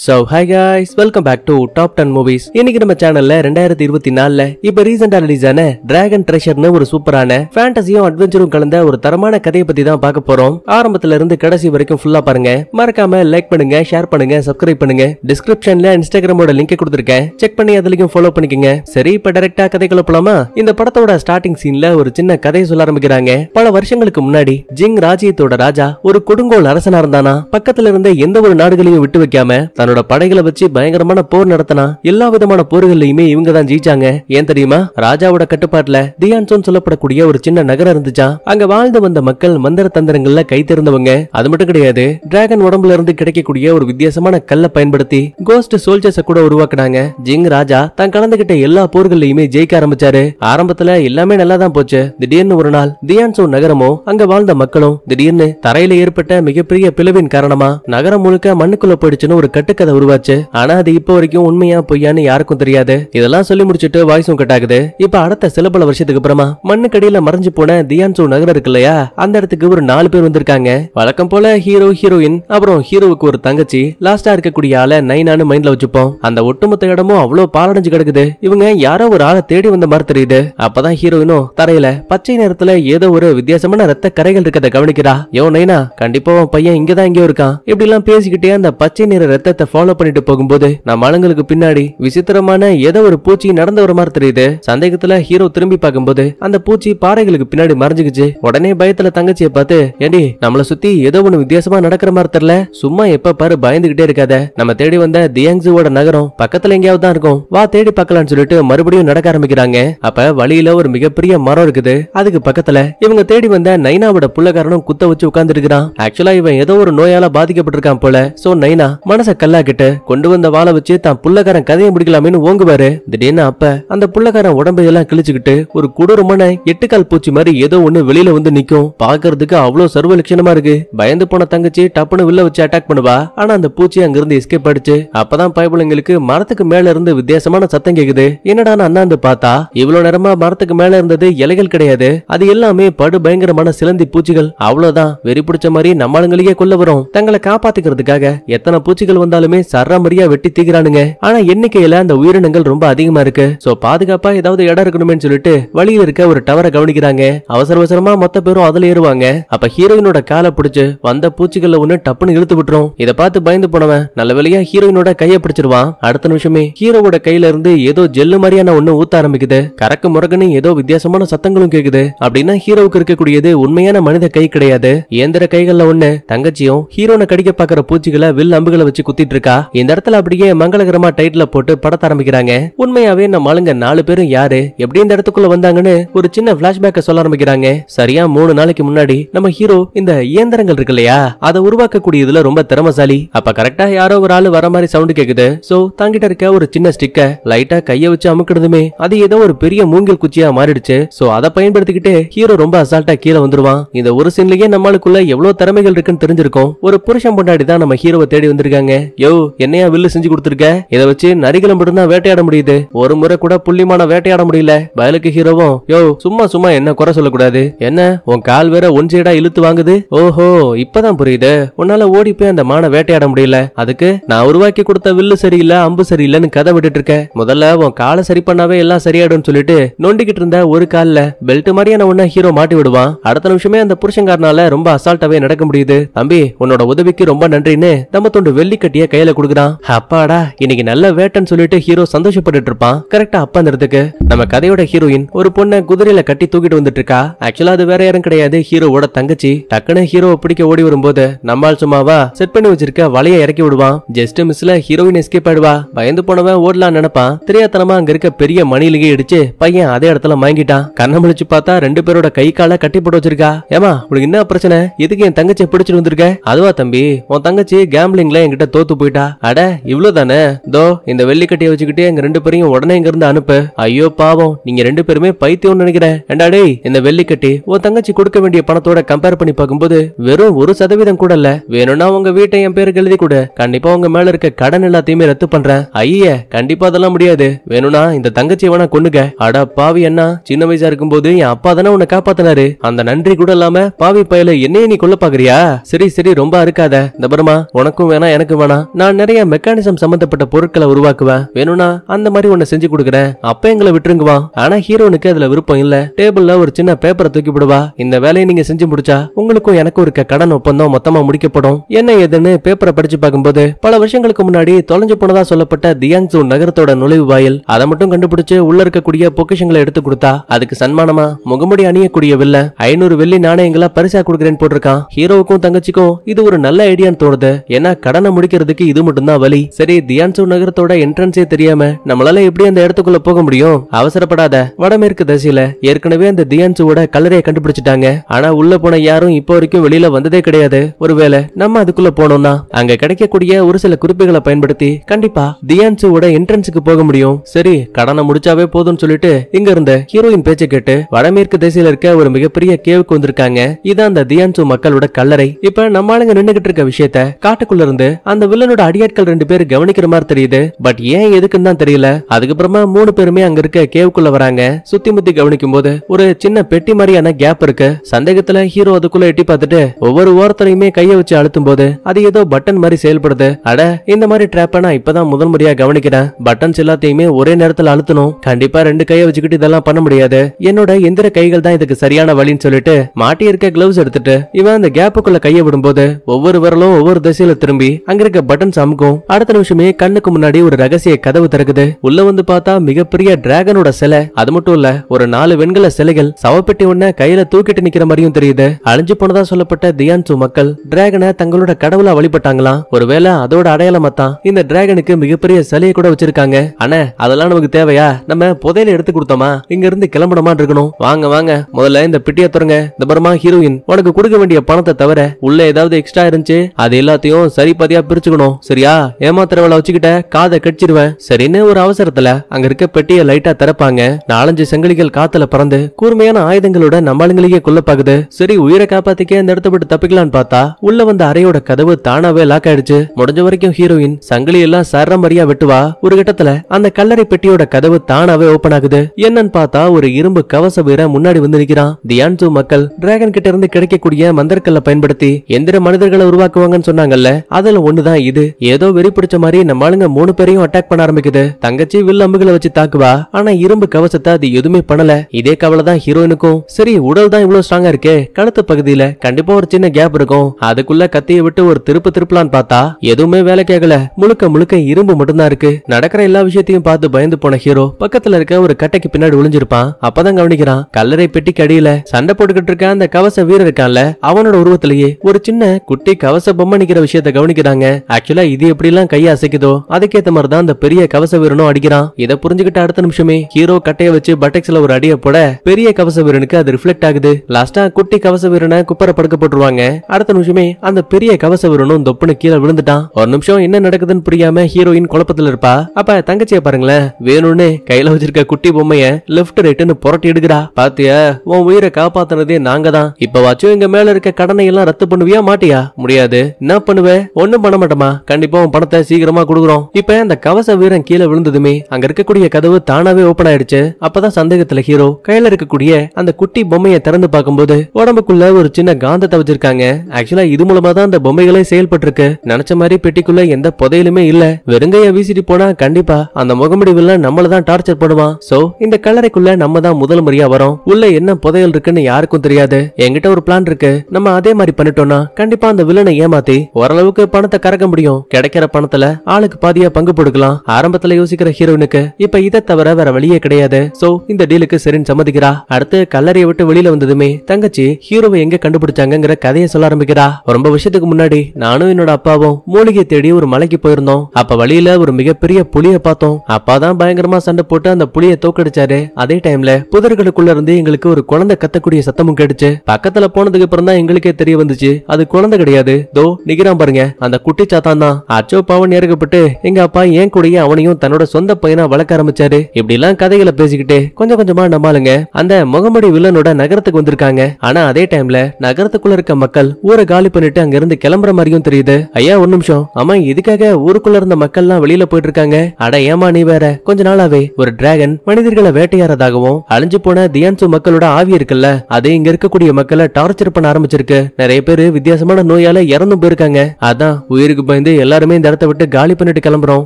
so hi guys welcome back to top ten movies இன்னைக்கு நம்ம சேனல்ல ரெண்டாயிரத்தி இருபத்தி நாலுல இப்ப ரீசெண்டா ரிலீஸ் ஆன டிராகன் ட்ரெஷர்னு ஒரு சூப்பரான ஃபேண்டசியும் அட்வென்ச்சரும் கலந்த ஒரு தரமான கதையை பத்தி தான் பார்க்க போறோம் ஆரம்பத்துல இருந்து கடைசி வரைக்கும் ஃபுல்லா பாருங்க மறக்காம லைக் பண்ணுங்க ஷேர் பண்ணுங்க சப்ஸ்கிரைப் பண்ணுங்க டிஸ்கிரிப்ஷன்ல இன்ஸ்டாகிராமோட லிங்க் கொடுத்துருக்கேன் செக் பண்ணி அதுலயும் ஃபாலோ பண்ணிக்கங்க சரி இப்ப டைரக்டா கதை போலாமா இந்த படத்தோட ஸ்டார்டிங் சீன்ல ஒரு சின்ன கதையை சொல்ல ஆரம்பிக்கிறாங்க பல வருஷங்களுக்கு முன்னாடி ஜிங் ராஜ்யத்தோட ராஜா ஒரு கொடுங்கோல் அரசனா இருந்தானா பக்கத்துல இருந்த எந்த ஒரு நாடுகளையும் விட்டு வைக்காம தன்னோட படைகளை வச்சு பயங்கரமான போர் நடத்தினா எல்லா விதமான போர்கள்லயுமே இவங்க தான் ஜெயிச்சாங்க ஏன் தெரியுமா ராஜாவோட கட்டுப்பாட்டுல தியான்சோன் சொல்லப்படக்கூடிய ஒரு சின்ன நகரம் இருந்துச்சா அங்க வாழ்ந்து வந்த மக்கள் மந்திர தந்திரங்கள்ல கை திறந்தவங்க அது மட்டும் கிடையாது டிராகன் உடம்புல இருந்து கிடைக்கக்கூடிய ஒரு வித்தியாசமான கல்லை பயன்படுத்தி கோஸ்ட் சோல்ஜர்ஸ் கூட உருவாக்குனாங்க ஜிங் ராஜா தான் கலந்துகிட்ட எல்லா போர்கள்லயுமே ஜெயிக்க ஆரம்பிச்சாரு ஆரம்பத்துல எல்லாமே நல்லா தான் போச்சு திடீர்னு ஒரு நாள் தியான்சோன் நகரமும் அங்க வாழ்ந்த மக்களும் திடீர்னு தரையில ஏற்பட்ட மிகப்பெரிய பிளவின் காரணமா நகரம் முழுக்க மண்ணுக்குள்ள போயிடுச்சுன்னு ஒரு கட்டு கட்டுக்கதை உருவாச்சு ஆனா அது இப்போ வரைக்கும் உண்மையா பொய்யான்னு யாருக்கும் தெரியாது இதெல்லாம் சொல்லி முடிச்சுட்டு வாய்ஸும் கட் ஆகுது இப்ப அடுத்த சில பல வருஷத்துக்கு அப்புறமா மண்ணுக்கடியில மறைஞ்சு போன தியான்சோ நகரம் இருக்கு இல்லையா அந்த இடத்துக்கு ஒரு நாலு பேர் வந்திருக்காங்க வழக்கம் போல ஹீரோ ஹீரோயின் அப்புறம் ஹீரோவுக்கு ஒரு தங்கச்சி லாஸ்டா இருக்கக்கூடிய ஆள நைனானு மைண்ட்ல வச்சுப்போம் அந்த ஒட்டுமொத்த இடமும் அவ்வளவு பாலடைஞ்சு கிடக்குது இவங்க யாரோ ஒரு ஆளை தேடி வந்த மாதிரி தெரியுது அப்பதான் ஹீரோயினும் தரையில பச்சை நேரத்துல ஏதோ ஒரு வித்தியாசமான ரத்த கரைகள் இருக்கத கவனிக்கிறா யோ நைனா கண்டிப்பா உன் பையன் இங்கதான் இங்க இருக்கான் இப்படி எல்லாம் பேசிக்கிட்டே அந்த பச்சை நிற ரத்தத்தை பயணத்தை ஃபாலோ பண்ணிட்டு போகும்போது நான் மலங்களுக்கு பின்னாடி விசித்திரமான ஏதோ ஒரு பூச்சி நடந்த வர மாதிரி தெரியுது சந்தேகத்துல ஹீரோ திரும்பி பார்க்கும்போது அந்த பூச்சி பாறைகளுக்கு பின்னாடி மறைஞ்சுக்குச்சு உடனே பயத்துல தங்கச்சிய பார்த்து ஏடி நம்மள சுத்தி ஏதோ ஒண்ணு வித்தியாசமா நடக்கிற மாதிரி தெரியல சும்மா எப்ப பாரு பயந்துகிட்டே இருக்காத நம்ம தேடி வந்த தியாங்ஸுவோட நகரம் பக்கத்துல எங்கேயாவது தான் இருக்கும் வா தேடி பார்க்கலாம்னு சொல்லிட்டு மறுபடியும் நடக்க ஆரம்பிக்கிறாங்க அப்ப வழியில ஒரு மிகப்பெரிய மரம் இருக்குது அதுக்கு பக்கத்துல இவங்க தேடி வந்த நைனாவோட புள்ளக்காரனும் குத்த வச்சு உட்கார்ந்து இருக்கிறான் ஆக்சுவலா இவன் ஏதோ ஒரு நோயால பாதிக்கப்பட்டிருக்கான் போல சோ நைனா மனசை கல்ல பிரல்லா கிட்ட கொண்டு வந்த வாழை வச்சு தான் புள்ளக்காரன் கதையை முடிக்கலாமே ஓங்குவாரு திடீர்னு அப்ப அந்த புள்ளக்காரன் உடம்பையெல்லாம் கிழிச்சுக்கிட்டு ஒரு கொடூரமான எட்டுக்கால் பூச்சி மாதிரி ஏதோ ஒண்ணு வெளியில வந்து நிக்கும் பாக்குறதுக்கு அவ்வளவு சர்வ லட்சணமா இருக்கு பயந்து போன தங்கச்சி டப்புன்னு வில்ல வச்சு அட்டாக் பண்ணுவா ஆனா அந்த பூச்சி அங்கிருந்து எஸ்கேப் ஆயிடுச்சு அப்பதான் பயபுலங்களுக்கு மரத்துக்கு மேல இருந்து வித்தியாசமான சத்தம் கேக்குது என்னடா அண்ணாந்து பார்த்தா இவ்வளவு நேரமா மரத்துக்கு மேல இருந்தது இலைகள் கிடையாது அது எல்லாமே படு பயங்கரமான சிலந்தி பூச்சிகள் அவ்வளவுதான் வெறி பிடிச்ச மாதிரி நம்மளுங்களையே கொல்ல வரும் தங்களை காப்பாத்திக்கிறதுக்காக எத்தனை பூச்சிகள் வந்தாலும் இருந்தாலுமே சரமரியா வெட்டி தீக்கிறானுங்க ஆனா எண்ணிக்கையில அந்த உயிரினங்கள் ரொம்ப அதிகமா இருக்கு சோ பாதுகாப்பா ஏதாவது இடம் இருக்கணுமே சொல்லிட்டு வழியில் இருக்க ஒரு டவரை கவனிக்கிறாங்க அவசர அவசரமா மொத்த பேரும் அதுல ஏறுவாங்க அப்ப ஹீரோயினோட காலை பிடிச்சு வந்த பூச்சிகள்ல ஒண்ணு டப்புன்னு இழுத்து விட்டுரும் இதை பார்த்து பயந்து போனவன் நல்ல வேலையா ஹீரோயினோட கைய பிடிச்சிருவான் அடுத்த நிமிஷமே ஹீரோவோட கையில இருந்து ஏதோ ஜெல்லு மாதிரியான ஒண்ணு ஊத்த ஆரம்பிக்குது கரக்கு முரகனு ஏதோ வித்தியாசமான சத்தங்களும் கேக்குது அப்படின்னா ஹீரோவுக்கு இருக்கக்கூடியது உண்மையான மனித கை கிடையாது இயந்திர கைகள்ல ஒண்ணு தங்கச்சியும் ஹீரோனை கடிக்க பாக்குற பூச்சிகளை வில் அம்புகளை வச்சு குத்தி சுத்திட்டு இருக்கா இந்த இடத்துல அப்படியே மங்களகரமா டைட்டில் போட்டு படத்த ஆரம்பிக்கிறாங்க உண்மையாவே நம்ம ஆளுங்க நாலு பேரும் யாரு எப்படி இந்த இடத்துக்குள்ள வந்தாங்கன்னு ஒரு சின்ன பிளாஷ்பேக்க சொல்ல ஆரம்பிக்கிறாங்க சரியா மூணு நாளைக்கு முன்னாடி நம்ம ஹீரோ இந்த இயந்திரங்கள் இருக்கு இல்லையா அதை உருவாக்கக்கூடியதுல ரொம்ப திறமசாலி அப்ப கரெக்டா யாரோ ஒரு ஆளு வர மாதிரி சவுண்ட் கேக்குது சோ தாங்கிட்ட இருக்க ஒரு சின்ன ஸ்டிக்க லைட்டா கைய வச்சு அமுக்கிடுதுமே அது ஏதோ ஒரு பெரிய மூங்கில் குச்சியா மாறிடுச்சு சோ அதை பயன்படுத்திக்கிட்டு ஹீரோ ரொம்ப அசால்ட்டா கீழே வந்துருவான் இந்த ஒரு சீன்லயே நம்மளுக்குள்ள எவ்வளவு திறமைகள் இருக்குன்னு தெரிஞ்சிருக்கும் ஒரு புருஷன் பொண்டாடி தான் நம்ம ஹீரோவை தேடி வந்திருக்காங்க யோ என்னையா வில்லு செஞ்சு கொடுத்துருக்க இதை வச்சு நரிகளை தான் வேட்டையாட முடியுது ஒரு முறை கூட புள்ளிமான வேட்டையாட முடியல பயலுக்கு ஹீரோவும் யோ சும்மா சும்மா என்ன குறை சொல்லக்கூடாது என்ன உன் கால் வேற ஒன் சைடா இழுத்து வாங்குது ஓஹோ இப்பதான் புரியுது உன்னால ஓடி போய் அந்த மான வேட்டையாட முடியல அதுக்கு நான் உருவாக்கி கொடுத்த வில்லு சரியில்லை அம்பு சரியில்லைன்னு கதை விட்டுட்டு இருக்க முதல்ல உன் காலை சரி பண்ணாவே எல்லாம் சரியாயிடும் சொல்லிட்டு நொண்டிக்கிட்டு இருந்த ஒரு கால்ல பெல்ட் மாதிரியான ஒன்ன ஹீரோ மாட்டி விடுவான் அடுத்த நிமிஷமே அந்த புருஷங்காரனால ரொம்ப அசால்ட்டாவே நடக்க முடியுது தம்பி உன்னோட உதவிக்கு ரொம்ப நன்றின்னு நம்ம தொண்டு வெள்ளிக்கட்டிய கத்திய கையில கொடுக்குறான் அப்பாடா இன்னைக்கு நல்ல வேட்டன்னு சொல்லிட்டு ஹீரோ சந்தோஷப்பட்டு இருப்பான் கரெக்டா அப்பா அந்த இடத்துக்கு நம்ம கதையோட ஹீரோயின் ஒரு பொண்ணை குதிரையில கட்டி தூக்கிட்டு வந்துட்டு இருக்கா ஆக்சுவலா அது வேற யாரும் கிடையாது ஹீரோவோட தங்கச்சி டக்குனு ஹீரோவை பிடிக்க ஓடி வரும்போது நம்மால் சும்மாவா செட் பண்ணி வச்சிருக்க வலைய இறக்கி விடுவான் ஜஸ்ட் மிஸ்ல ஹீரோயின் எஸ்கேப் ஆயிடுவா பயந்து போனவன் ஓடலாம் நினைப்பான் தெரியாதனமா அங்க இருக்க பெரிய மணிலேயே இடிச்சு பையன் அதே இடத்துல மயங்கிட்டான் கண்ண முழிச்சு பார்த்தா ரெண்டு பேரோட கை கால கட்டி போட்டு வச்சிருக்கா ஏமா உனக்கு என்ன பிரச்சனை எதுக்கு என் தங்கச்சியை பிடிச்சிட்டு வந்திருக்க அதுவா தம்பி உன் தங்கச்சி கேம்லிங்ல என்கிட்ட தோத்து தோத்து போயிட்டா அட தானே தோ இந்த வெள்ளிக்கட்டையை வச்சுக்கிட்டு எங்க ரெண்டு பேரையும் உடனே இங்க இருந்து அனுப்பு ஐயோ பாவம் நீங்க ரெண்டு பேருமே பைத்தியம்னு நினைக்கிறேன் ஏண்டாடே இந்த வெள்ளிக்கட்டி உன் தங்கச்சி கொடுக்க வேண்டிய பணத்தோட கம்பேர் பண்ணி பார்க்கும்போது வெறும் ஒரு சதவீதம் கூட இல்ல வேணும்னா உங்க வீட்டை என் பேருக்கு எழுதி கூட கண்டிப்பா உங்க மேல இருக்க கடன் எல்லாத்தையுமே ரத்து பண்றேன் ஐய கண்டிப்பா அதெல்லாம் முடியாது வேணும்னா இந்த தங்கச்சி வேணா கொண்டுங்க அட பாவி என்ன சின்ன வயசா இருக்கும்போது என் அப்பா தானே உன்னை காப்பாத்தினாரு அந்த நன்றி கூட இல்லாம பாவி பயல என்னைய நீ கொல்ல பாக்குறியா சரி சரி ரொம்ப இருக்காத இந்த பரமா உனக்கும் வேணா எனக்கும் வேணா நான் நிறைய மெக்கானிசம் சம்பந்தப்பட்ட பொருட்களை உருவாக்குவேன் வேணும்னா அந்த மாதிரி ஒன்னு செஞ்சு கொடுக்குறேன் அப்ப எங்களை விட்டுருங்குவான் ஆனா ஹீரோனுக்கு அதுல விருப்பம் இல்ல டேபிள்ல ஒரு சின்ன பேப்பரை தூக்கி விடுவா இந்த வேலையை நீங்க செஞ்சு முடிச்சா உங்களுக்கும் எனக்கும் இருக்க கடன் ஒப்பந்தம் மொத்தமா முடிக்கப்படும் என்ன ஏதுன்னு பேப்பரை படிச்சு பார்க்கும்போது பல வருஷங்களுக்கு முன்னாடி தொலைஞ்சு போனதா சொல்லப்பட்ட தியாங்சூ நகரத்தோட நுழைவு வாயில் அதை மட்டும் கண்டுபிடிச்சு உள்ள இருக்கக்கூடிய பொக்கிஷங்களை எடுத்து கொடுத்தா அதுக்கு சன்மானமா முகமுடி அணியக்கூடிய வில்ல ஐநூறு வெள்ளி நாணயங்களா பரிசா கொடுக்குறேன்னு போட்டிருக்கான் ஹீரோவுக்கும் தங்கச்சிக்கும் இது ஒரு நல்ல ஐடியான்னு தோணுது ஏன்னா கடனை முடிக்கிறது போறதுக்கு இது மட்டும்தான் வழி சரி தியான்சு நகரத்தோட என்ட்ரன்ஸே தெரியாம நம்மளால எப்படி அந்த இடத்துக்குள்ள போக முடியும் அவசரப்படாத வடமேற்கு தசையில ஏற்கனவே அந்த தியான்சுவோட கல்லறையை கண்டுபிடிச்சிட்டாங்க ஆனா உள்ள போன யாரும் இப்போ வரைக்கும் வெளியில வந்ததே கிடையாது ஒருவேளை நம்ம அதுக்குள்ள போனோம்னா அங்க கிடைக்கக்கூடிய ஒரு சில குறிப்புகளை பயன்படுத்தி கண்டிப்பா தியான்சுவோட என்ட்ரன்ஸுக்கு போக முடியும் சரி கடனை முடிச்சாவே போதும்னு சொல்லிட்டு இங்க இருந்த ஹீரோயின் பேச்சை கேட்டு வடமேற்கு திசையில இருக்க ஒரு மிகப்பெரிய கேவுக்கு வந்திருக்காங்க இதான் அந்த தியான்சு மக்களோட கல்லறை இப்ப நம்மளுங்க ஆளுங்க நின்னுகிட்டு இருக்க விஷயத்த காட்டுக்குள்ள இருந்து அந்த வில்ல கல்லனோட அடியாட்கள் ரெண்டு பேர் கவனிக்கிற மாதிரி தெரியுது பட் ஏன் எதுக்குன்னு தான் தெரியல அதுக்கப்புறமா மூணு பேருமே அங்க இருக்க கேவுக்குள்ள வராங்க சுத்தி முத்தி கவனிக்கும் போது ஒரு சின்ன பெட்டி மாதிரியான கேப் இருக்கு சந்தேகத்துல ஹீரோ அதுக்குள்ள எட்டி பார்த்துட்டு ஒவ்வொரு ஓரத்துலயுமே கைய வச்சு அழுத்தும் போது அது ஏதோ பட்டன் மாதிரி செயல்படுது அட இந்த மாதிரி ட்ராப்ப நான் இப்பதான் முதல் முறையா கவனிக்கிறேன் பட்டன்ஸ் எல்லாத்தையுமே ஒரே நேரத்துல அழுத்தணும் கண்டிப்பா ரெண்டு கைய வச்சுக்கிட்டு இதெல்லாம் பண்ண முடியாது என்னோட எந்திர கைகள் தான் இதுக்கு சரியான வழின்னு சொல்லிட்டு மாட்டி இருக்க கிளவுஸ் எடுத்துட்டு இவன் அந்த கேப்புக்குள்ள கைய விடும்போது ஒவ்வொரு விரலும் ஒவ்வொரு திசையில திரும்பி அங்க இருக்க பட்டன்ஸ் அமுக்கும் அடுத்த நிமிஷமே கண்ணுக்கு முன்னாடி ஒரு ரகசிய கதவு திறக்குது உள்ள வந்து பார்த்தா மிகப்பெரிய டிராகனோட சிலை அது மட்டும் இல்ல ஒரு நாலு வெண்கல சிலைகள் சவப்பெட்டி ஒன்ன கையில தூக்கிட்டு நிக்கிற மாதிரியும் தெரியுது அழிஞ்சு போனதா சொல்லப்பட்ட தியான்சு மக்கள் டிராகனை தங்களோட கடவுளா வழிபட்டாங்களாம் ஒருவேளை அதோட அடையாளமா தான் இந்த டிராகனுக்கு மிகப்பெரிய சிலையை கூட வச்சிருக்காங்க ஆனா அதெல்லாம் நமக்கு தேவையா நம்ம புதையில எடுத்து கொடுத்தோமா இங்க இருந்து கிளம்பணுமா இருக்கணும் வாங்க வாங்க முதல்ல இந்த பிட்டிய துறங்க இந்த பரமா ஹீரோயின் உனக்கு கொடுக்க வேண்டிய பணத்தை தவிர உள்ள ஏதாவது எக்ஸ்ட்ரா இருந்துச்சு அது எல்லாத்தையும் சரிபாதியா பிரிச்சு வச்சுக்கணும் சரியா ஏமாத்துறவளை வச்சுக்கிட்ட காதை கடிச்சிருவேன் சரின்னு ஒரு அவசரத்துல அங்க இருக்க பெட்டியை லைட்டா திறப்பாங்க நாலஞ்சு சங்கிலிகள் காத்துல பறந்து கூர்மையான ஆயுதங்களோட நம்மளுங்களையே கொல்ல பாக்குது சரி உயிரை காப்பாத்திக்கே அந்த இடத்த விட்டு தப்பிக்கலான்னு பார்த்தா உள்ள வந்த அறையோட கதவு தானாவே லாக் ஆயிடுச்சு முடிஞ்ச வரைக்கும் ஹீரோயின் சங்கிலி எல்லாம் சர மாதிரியா வெட்டுவா ஒரு கட்டத்துல அந்த கல்லறை பெட்டியோட கதவு தானாவே ஓபன் ஆகுது என்னன்னு பார்த்தா ஒரு இரும்பு கவச வீர முன்னாடி வந்து நிக்கிறான் தியான்சு மக்கள் டிராகன் கிட்ட இருந்து கிடைக்கக்கூடிய மந்திரக்கல்ல பயன்படுத்தி எந்திர மனிதர்களை உருவாக்குவாங்கன்னு சொன்னாங்கல்ல அதுல ஒண்ணுதான் இது ஏதோ வெறி பிடிச்ச மாதிரி நம்ம ஆளுங்க மூணு பேரையும் அட்டாக் பண்ண ஆரம்பிக்குது தங்கச்சி வில் அம்புகளை வச்சு தாக்குவா ஆனா இரும்பு கவசத்தை அது எதுவுமே பண்ணல இதே கவலை தான் ஹீரோயினுக்கும் சரி உடல் தான் இவ்வளவு ஸ்ட்ராங்கா இருக்கே கழுத்து பகுதியில கண்டிப்பா ஒரு சின்ன கேப் இருக்கும் அதுக்குள்ள கத்திய விட்டு ஒரு திருப்பு திருப்பலான்னு பார்த்தா எதுவுமே வேலை கேட்கல முழுக்க முழுக்க இரும்பு மட்டும்தான் இருக்கு நடக்கிற எல்லா விஷயத்தையும் பார்த்து பயந்து போன ஹீரோ பக்கத்துல இருக்க ஒரு கட்டைக்கு பின்னாடி ஒளிஞ்சிருப்பான் அப்பதான் கவனிக்கிறான் கல்லறை பெட்டி கடியில சண்டை போட்டுக்கிட்டு இருக்க அந்த கவச வீரர் இருக்கான்ல அவனோட உருவத்திலேயே ஒரு சின்ன குட்டி கவச பொம்மை நிக்கிற விஷயத்த கவனிக்கிறாங்க ஆக்சுவலா இது எப்படிலாம் கை அசைக்குதோ அதுக்கேத்த மாதிரி தான் அந்த பெரிய கவச வீரனும் அடிக்கிறான் இதை புரிஞ்சுக்கிட்ட அடுத்த நிமிஷமே ஹீரோ கட்டைய வச்சு பட்டெக்ஸ்ல ஒரு அடியை போட பெரிய கவச வீரனுக்கு அது ரிஃப்ளெக்ட் ஆகுது லாஸ்டா குட்டி கவச வீரனை குப்பர படுக்க போட்டுருவாங்க அடுத்த நிமிஷமே அந்த பெரிய கவச வீரனும் தொப்புனு கீழே விழுந்துட்டான் ஒரு நிமிஷம் என்ன நடக்குதுன்னு புரியாம ஹீரோயின் குழப்பத்துல இருப்பா அப்ப தங்கச்சிய பாருங்களேன் வேணும்னு கையில வச்சிருக்க குட்டி பொம்மைய லெப்ட் ரைட்டுன்னு புரட்டி எடுக்கிறா பாத்தியா உன் உயிரை காப்பாத்துனதே நாங்க தான் இப்ப வாச்சும் இங்க மேல இருக்க கடனை எல்லாம் ரத்து பண்ணுவியா மாட்டியா முடியாது என்ன பண்ணுவ ஒன்னும் பண்ண மாட்டோம் ஆமா கண்டிப்பா உன் பணத்தை சீக்கிரமா குடுக்குறோம் இப்ப அந்த கவச வீரன் கீழே விழுந்ததுமே அங்க இருக்கக்கூடிய கதவு தானாவே ஓபன் ஆயிடுச்சு அப்பதான் சந்தேகத்துல ஹீரோ கையில இருக்கக்கூடிய அந்த குட்டி பொம்மையை திறந்து பார்க்கும்போது உடம்புக்குள்ள ஒரு சின்ன காந்தத்தை வச்சிருக்காங்க ஆக்சுவலா இது மூலமா தான் அந்த பொம்மைகளே செயல்பட்டு இருக்கு நினைச்ச மாதிரி பெட்டிக்குள்ள எந்த புதையிலுமே இல்ல வெறுங்கைய வீசிட்டு போனா கண்டிப்பா அந்த முகமுடி வில்லன் நம்மளதான் டார்ச்சர் பண்ணுவான் சோ இந்த கல்லறைக்குள்ள நம்ம தான் முதல் முறையா வரோம் உள்ள என்ன புதையல் இருக்குன்னு யாருக்கும் தெரியாது என்கிட்ட ஒரு பிளான் இருக்கு நம்ம அதே மாதிரி பண்ணிட்டோம்னா கண்டிப்பா அந்த வில்லனை ஏமாத்தி ஓரளவுக்கு பணத்தை கரகம் முடியும் கிடைக்கிற பணத்துல ஆளுக்கு பாதியா பங்கு போடுக்கலாம் ஆரம்பத்துல யோசிக்கிற ஹீரோனுக்கு இப்ப இதை தவிர வேற வழியே கிடையாது சோ இந்த டீலுக்கு சரின்னு சம்மதிக்கிறா அடுத்து கல்லறையை விட்டு வெளியில வந்ததுமே தங்கச்சி ஹீரோவை எங்க கண்டுபிடிச்சாங்கிற கதையை சொல்ல ஆரம்பிக்கிறா ரொம்ப விஷயத்துக்கு முன்னாடி நானும் என்னோட அப்பாவும் மூலிகை தேடி ஒரு மலைக்கு போயிருந்தோம் அப்ப வழியில ஒரு மிகப்பெரிய புலிய பார்த்தோம் அப்பாதான் பயங்கரமா சண்டை போட்டு அந்த புலிய தோக்கடிச்சாரு அதே டைம்ல புதர்களுக்குள்ள இருந்து எங்களுக்கு ஒரு குழந்தை கத்தக்கூடிய சத்தமும் கேட்டுச்சு பக்கத்துல போனதுக்கு அப்புறம் தான் எங்களுக்கே தெரிய வந்துச்சு அது குழந்தை கிடையாது தோ நிக்கிறான் பாருங்க அந்த குட்டி தாத்தா தான் அச்சோப்பாவும் நெருக்கப்பட்டு எங்க அப்பா ஏன் கூடயே அவனையும் தன்னோட சொந்த பையனா வளர்க்க ஆரம்பிச்சாரு இப்படி எல்லாம் கதைகளை பேசிக்கிட்டு கொஞ்சம் கொஞ்சமா நம்மளுங்க அந்த முகமடி வில்லனோட நகரத்துக்கு வந்திருக்காங்க ஆனா அதே டைம்ல நகரத்துக்குள்ள இருக்க மக்கள் ஊரை காலி பண்ணிட்டு அங்க இருந்து கிளம்புற மாதிரியும் தெரியுது ஐயா ஒரு நிமிஷம் ஆமா இதுக்காக ஊருக்குள்ள இருந்த மக்கள் எல்லாம் வெளியில போயிட்டு இருக்காங்க அட ஏமா நீ வேற கொஞ்ச நாளாவே ஒரு டிராகன் மனிதர்களை வேட்டையாறதாகவும் அழிஞ்சு போன தியான்சு மக்களோட ஆவி இருக்குல்ல அது இங்க இருக்கக்கூடிய மக்களை டார்ச்சர் பண்ண ஆரம்பிச்சிருக்கு நிறைய பேர் வித்தியாசமான நோயால இறந்தும் போயிருக்காங்க அதான் உயிருக்கு பயந்து எல்லாருமே இந்த இடத்த விட்டு காலி பண்ணிட்டு கிளம்புறோம்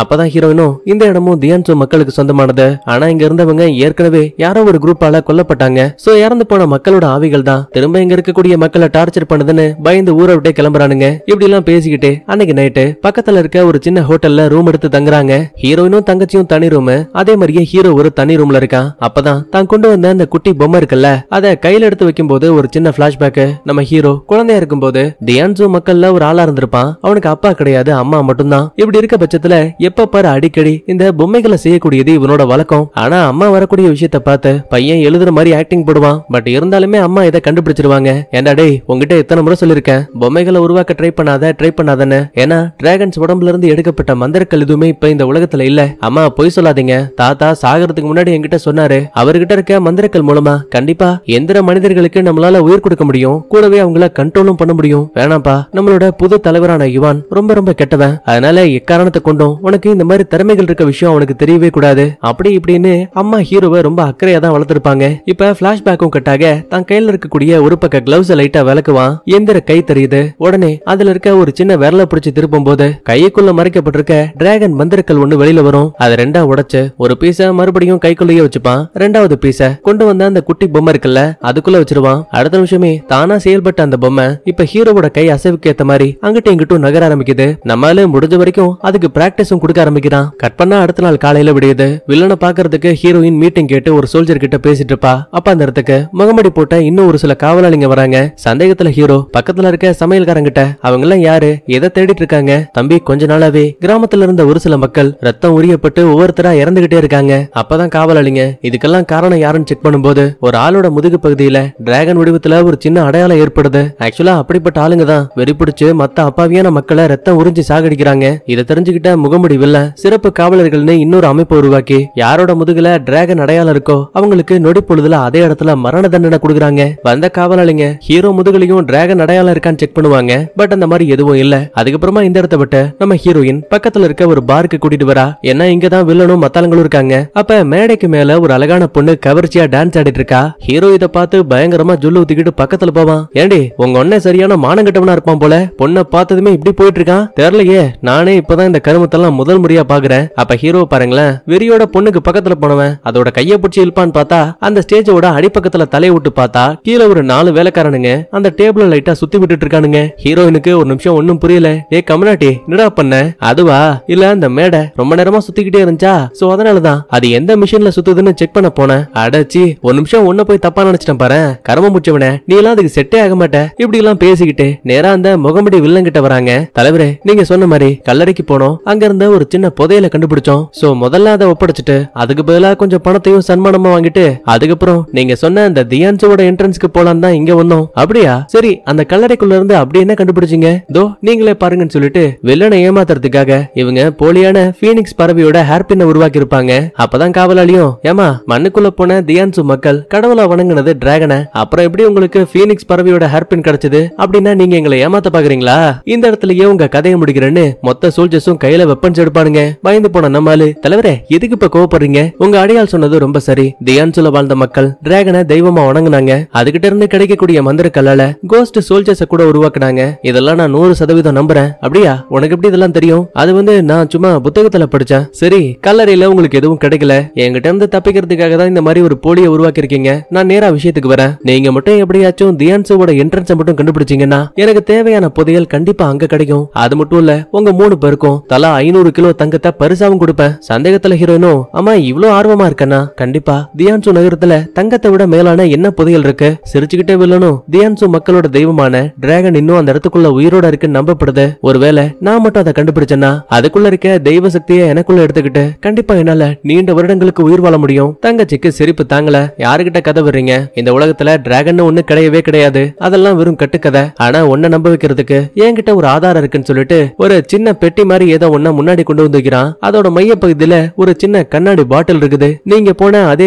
அப்பதான் ஹீரோயினும் இந்த இடமும் தியான்சோ மக்களுக்கு சொந்தமானது ஆனா இங்க இருந்தவங்க ஏற்கனவே யாரோ ஒரு குரூப்பால கொல்லப்பட்டாங்க சோ இறந்து போன மக்களோட ஆவிகள் தான் திரும்ப இங்க இருக்கக்கூடிய மக்களை டார்ச்சர் பண்ணுதுன்னு பயந்து ஊரை விட்டே கிளம்புறானுங்க இப்படி எல்லாம் பேசிக்கிட்டு அன்னைக்கு நைட்டு பக்கத்துல இருக்க ஒரு சின்ன ஹோட்டல்ல ரூம் எடுத்து தங்குறாங்க ஹீரோயினும் தங்கச்சியும் தனி ரூம் அதே மாதிரியே ஹீரோ ஒரு தனி ரூம்ல இருக்கான் அப்பதான் தான் கொண்டு வந்த அந்த குட்டி பொம்மை இருக்குல்ல அத கையில எடுத்து வைக்கும் போது ஒரு சின்ன பிளாஷ்பேக் நம்ம ஹீரோ குழந்தையா இருக்கும் போது தியான்சோ மக்கள்ல ஒரு ஆளா இருந்திருப்பான் அவனுக்கு அப்பா கிடையாது அம்மா மட்டும்தான் இப்படி இருக்க பட்சத்துல எப்ப பாரு அடிக்கடி இந்த பொம்மைகளை செய்யக்கூடியது இவனோட வழக்கம் ஆனா அம்மா வரக்கூடிய விஷயத்த பார்த்து பையன் எழுதுற மாதிரி ஆக்டிங் போடுவான் பட் இருந்தாலுமே அம்மா இதை கண்டுபிடிச்சிருவாங்க ஏன்னா டே உங்ககிட்ட எத்தனை முறை சொல்லிருக்கேன் பொம்மைகளை உருவாக்க ட்ரை பண்ணாத ட்ரை பண்ணாதன்னு ஏன்னா டிராகன்ஸ் உடம்புல இருந்து எடுக்கப்பட்ட மந்திரக்கள் எதுவுமே இப்ப இந்த உலகத்துல இல்ல அம்மா பொய் சொல்லாதீங்க தாத்தா சாகிறதுக்கு முன்னாடி என்கிட்ட சொன்னாரு அவர்கிட்ட இருக்க மந்திரக்கள் மூலமா கண்டிப்பா எந்திர மனிதர்களுக்கு நம்மளால உயிர் கொடுக்க முடியும் கூடவே அவங்கள கண்ட்ரோலும் பண்ண முடியும் வேணாம்ப்பா நம்மளோட புது தலைவரான யுவான் ரொம்ப ரொம்ப கெட்டவன் அதனால எக்காரணத்தை கொண்டும் உனக்கு இந்த மாதிரி திறமைகள் இருக்க விஷயம் அவனுக்கு தெரியவே கூடாது அப்படி இப்படின்னு அம்மா ஹீரோவை ரொம்ப அக்கறையா தான் வளர்த்திருப்பாங்க இப்ப பிளாஷ்பேக்கும் கட்டாக தன் கையில இருக்கக்கூடிய ஒரு பக்க கிளவுஸ் லைட்டா விளக்குவான் எந்திர கை தெரியுது உடனே அதுல இருக்க ஒரு சின்ன விரல புடிச்சு திருப்பும் போது கைக்குள்ள மறைக்கப்பட்டிருக்க டிராகன் மந்திரக்கல் ஒண்ணு வெளியில வரும் அதை ரெண்டா உடைச்சு ஒரு பீச மறுபடியும் கைக்குள்ளேயே வச்சுப்பான் ரெண்டாவது பீச கொண்டு வந்த அந்த குட்டி பொம்மை இருக்குல்ல அதுக்குள்ள வச்சிருவான் அடுத்த நிமிஷமே தானா செயல்பட்ட அந்த பொம்மை இப்ப ஹீரோவோட கை அசைவுக்கு ஏத்த மாதிரி அங்கிட்டும் இங்கிட்டும் நகர ஆரம்பிக்கும் ஆரம்பிக்குது நம்மால முடிஞ்ச வரைக்கும் அதுக்கு பிராக்டிஸும் கொடுக்க ஆரம்பிக்கிறான் கட் பண்ணா அடுத்த நாள் காலையில விடியுது வில்லனை பாக்குறதுக்கு ஹீரோயின் மீட்டிங் கேட்டு ஒரு சோல்ஜர் கிட்ட பேசிட்டு இருப்பா அப்ப அந்த இடத்துக்கு முகமடி போட்ட இன்னும் ஒரு சில காவலாளிங்க வராங்க சந்தேகத்துல ஹீரோ பக்கத்துல இருக்க சமையல்காரங்கிட்ட அவங்க எல்லாம் யாரு எதை தேடிட்டு இருக்காங்க தம்பி கொஞ்ச நாளாவே கிராமத்துல இருந்த ஒரு சில மக்கள் ரத்தம் உரியப்பட்டு ஒவ்வொருத்தரா இறந்துகிட்டே இருக்காங்க அப்பதான் காவலாளிங்க இதுக்கெல்லாம் காரணம் யாருன்னு செக் பண்ணும்போது ஒரு ஆளோட முதுகு பகுதியில டிராகன் வடிவத்துல ஒரு சின்ன அடையாளம் ஏற்படுது ஆக்சுவலா அப்படிப்பட்ட ஆளுங்க தான் பிடிச்சு மத்த அப்பாவியான மக்களை ரத்த ரத்தம் உறிஞ்சி சாகடிக்கிறாங்க இதை தெரிஞ்சுக்கிட்ட முகமுடி வில்ல சிறப்பு காவலர்கள்னு இன்னொரு அமைப்பு உருவாக்கி யாரோட முதுகுல டிராகன் அடையாளம் இருக்கோ அவங்களுக்கு நொடி பொழுதுல அதே இடத்துல மரண தண்டனை கொடுக்குறாங்க வந்த காவலாளிங்க ஹீரோ முதுகலையும் டிராகன் அடையாளம் இருக்கான்னு செக் பண்ணுவாங்க பட் அந்த மாதிரி எதுவும் இல்ல அதுக்கப்புறமா இந்த இடத்த விட்டு நம்ம ஹீரோயின் பக்கத்துல இருக்க ஒரு பாருக்கு கூட்டிட்டு வரா ஏன்னா இங்கதான் வில்லனும் மத்தாளங்களும் இருக்காங்க அப்ப மேடைக்கு மேல ஒரு அழகான பொண்ணு கவர்ச்சியா டான்ஸ் ஆடிட்டு இருக்கா ஹீரோ இதை பார்த்து பயங்கரமா ஜுல்லு ஊத்திக்கிட்டு பக்கத்துல போவான் ஏண்டி உங்க ஒன்னே சரியான மானங்கட்டவனா இருப்பான் போல பொண்ணை பார்த்ததுமே இப்படி போயிட்டு இருக்கா இருக்கான் தெரியலையே நானே இப்பதான் இந்த கருமத்தெல்லாம் முதல் முறையா பாக்குறேன் அப்ப ஹீரோ பாருங்களேன் வெறியோட பொண்ணுக்கு பக்கத்துல போனவன் அதோட கைய பிடிச்சி இழுப்பான்னு பார்த்தா அந்த ஸ்டேஜோட அடிப்பக்கத்துல தலைய விட்டு பார்த்தா கீழே ஒரு நாலு வேலைக்காரனுங்க அந்த டேபிள லைட்டா சுத்தி விட்டுட்டு இருக்கானுங்க ஹீரோயினுக்கு ஒரு நிமிஷம் ஒன்னும் புரியல ஏ கமனாட்டி என்னடா பண்ண அதுவா இல்ல அந்த மேடை ரொம்ப நேரமா சுத்திக்கிட்டே இருந்துச்சா சோ அதனாலதான் அது எந்த மிஷின்ல சுத்துதுன்னு செக் பண்ண போனேன் அடச்சி ஒரு நிமிஷம் ஒன்ன போய் தப்பா நினைச்சிட்டேன் பாரு கரம முடிச்சவன நீ எல்லாம் அதுக்கு செட்டே ஆக மாட்ட இப்படி எல்லாம் பேசிக்கிட்டு நேரா அந்த முகமடி வில்லங்கிட்ட வராங்க தலைவர் டாக்டரே நீங்க சொன்ன மாதிரி கல்லறைக்கு போனோம் அங்க இருந்த ஒரு சின்ன புதையில கண்டுபிடிச்சோம் சோ முதல்ல அதை ஒப்படைச்சிட்டு அதுக்கு பதிலா கொஞ்சம் பணத்தையும் சன்மானமா வாங்கிட்டு அதுக்கப்புறம் நீங்க சொன்ன அந்த தியான்சோட என்ட்ரன்ஸ்க்கு போலாம் தான் இங்க வந்தோம் அப்படியா சரி அந்த கல்லறைக்குள்ள இருந்து அப்படி என்ன கண்டுபிடிச்சீங்க தோ நீங்களே பாருங்கன்னு சொல்லிட்டு வில்லனை ஏமாத்துறதுக்காக இவங்க போலியான பீனிக்ஸ் பறவையோட ஹேர்பின் உருவாக்கி இருப்பாங்க அப்பதான் காவலாளியும் ஏமா மண்ணுக்குள்ள போன தியான்சு மக்கள் கடவுளை வணங்கினது டிராகனை அப்புறம் எப்படி உங்களுக்கு பீனிக்ஸ் பறவையோட ஹேர்பின் கிடைச்சது அப்படின்னா நீங்க எங்களை ஏமாத்த பாக்குறீங்களா இந்த இடத்துலயே உங்க கதையை முடிக்கிறேன்னு மொத்த சோல்ஜர்ஸும் கையில வெப்பன்ஸ் எடுப்பானுங்க பயந்து போன நம்மாலு தலைவரே எதுக்கு இப்ப கோவப்படுறீங்க உங்க அடையாள் சொன்னது ரொம்ப சரி தியான்சுல வாழ்ந்த மக்கள் டிராகனை தெய்வமா வணங்கினாங்க அதுகிட்ட இருந்து கிடைக்கக்கூடிய மந்திர கல்லால கோஸ்ட் சோல்ஜர்ஸ கூட உருவாக்குனாங்க இதெல்லாம் நான் நூறு சதவீதம் நம்புறேன் அப்படியா உனக்கு எப்படி இதெல்லாம் தெரியும் அது வந்து நான் சும்மா புத்தகத்துல படிச்சேன் சரி கல்லறையில உங்களுக்கு எதுவும் கிடைக்கல என்கிட்ட இருந்து தப்பிக்கிறதுக்காக தான் இந்த மாதிரி ஒரு போலிய உருவாக்கி இருக்கீங்க நான் நேரா விஷயத்துக்கு வரேன் நீங்க மட்டும் எப்படியாச்சும் தியான்சுவோட என்ட்ரன்ஸை மட்டும் கண்டுபிடிச்சீங்கன்னா எனக்கு தேவையான புதையல் கண்டிப்பா அங்க கிடைக்கும் அது மட்டும் இல்ல உங்க மூணு பேருக்கும் தலா ஐநூறு கிலோ தங்கத்தை பரிசாவும் கொடுப்பேன் சந்தேகத்துல ஹீரோயினும் அம்மா இவ்வளவு ஆர்வமா இருக்கனா கண்டிப்பா தியான்சு நகரத்துல தங்கத்தை விட மேலான என்ன புதையல் இருக்கு சிரிச்சுக்கிட்டே வில்லனும் தியான்சு மக்களோட தெய்வமான டிராகன் இன்னும் அந்த இடத்துக்குள்ள உயிரோட இருக்குன்னு நம்பப்படுது ஒருவேளை நான் மட்டும் அதை கண்டுபிடிச்சேன்னா அதுக்குள்ள இருக்க தெய்வ சக்தியை எனக்குள்ள எடுத்துக்கிட்டு கண்டிப்பா என்னால நீண்ட வருடங்களுக்கு உயிர் வாழ முடியும் தங்கச்சிக்கு சிரிப்பு தாங்கல யாருகிட்ட கதை விடுறீங்க இந்த உலகத்துல டிராகன் ஒண்ணு கிடையவே கிடையாது அதெல்லாம் வெறும் கட்டுக்கதை ஆனா ஒன்ன நம்ப வைக்கிறதுக்கு என்கிட்ட ஒரு ஆதாரம் இருக்குன்னு சொல்லிட்டு ஒரு சின்ன பெட்டி மாதிரி ஏதோ முன்னாடி கொண்டு வந்துக்கிறான் அதோட மைய பகுதியில ஒரு சின்ன கண்ணாடி பாட்டில் இருக்குது நீங்க போன அதே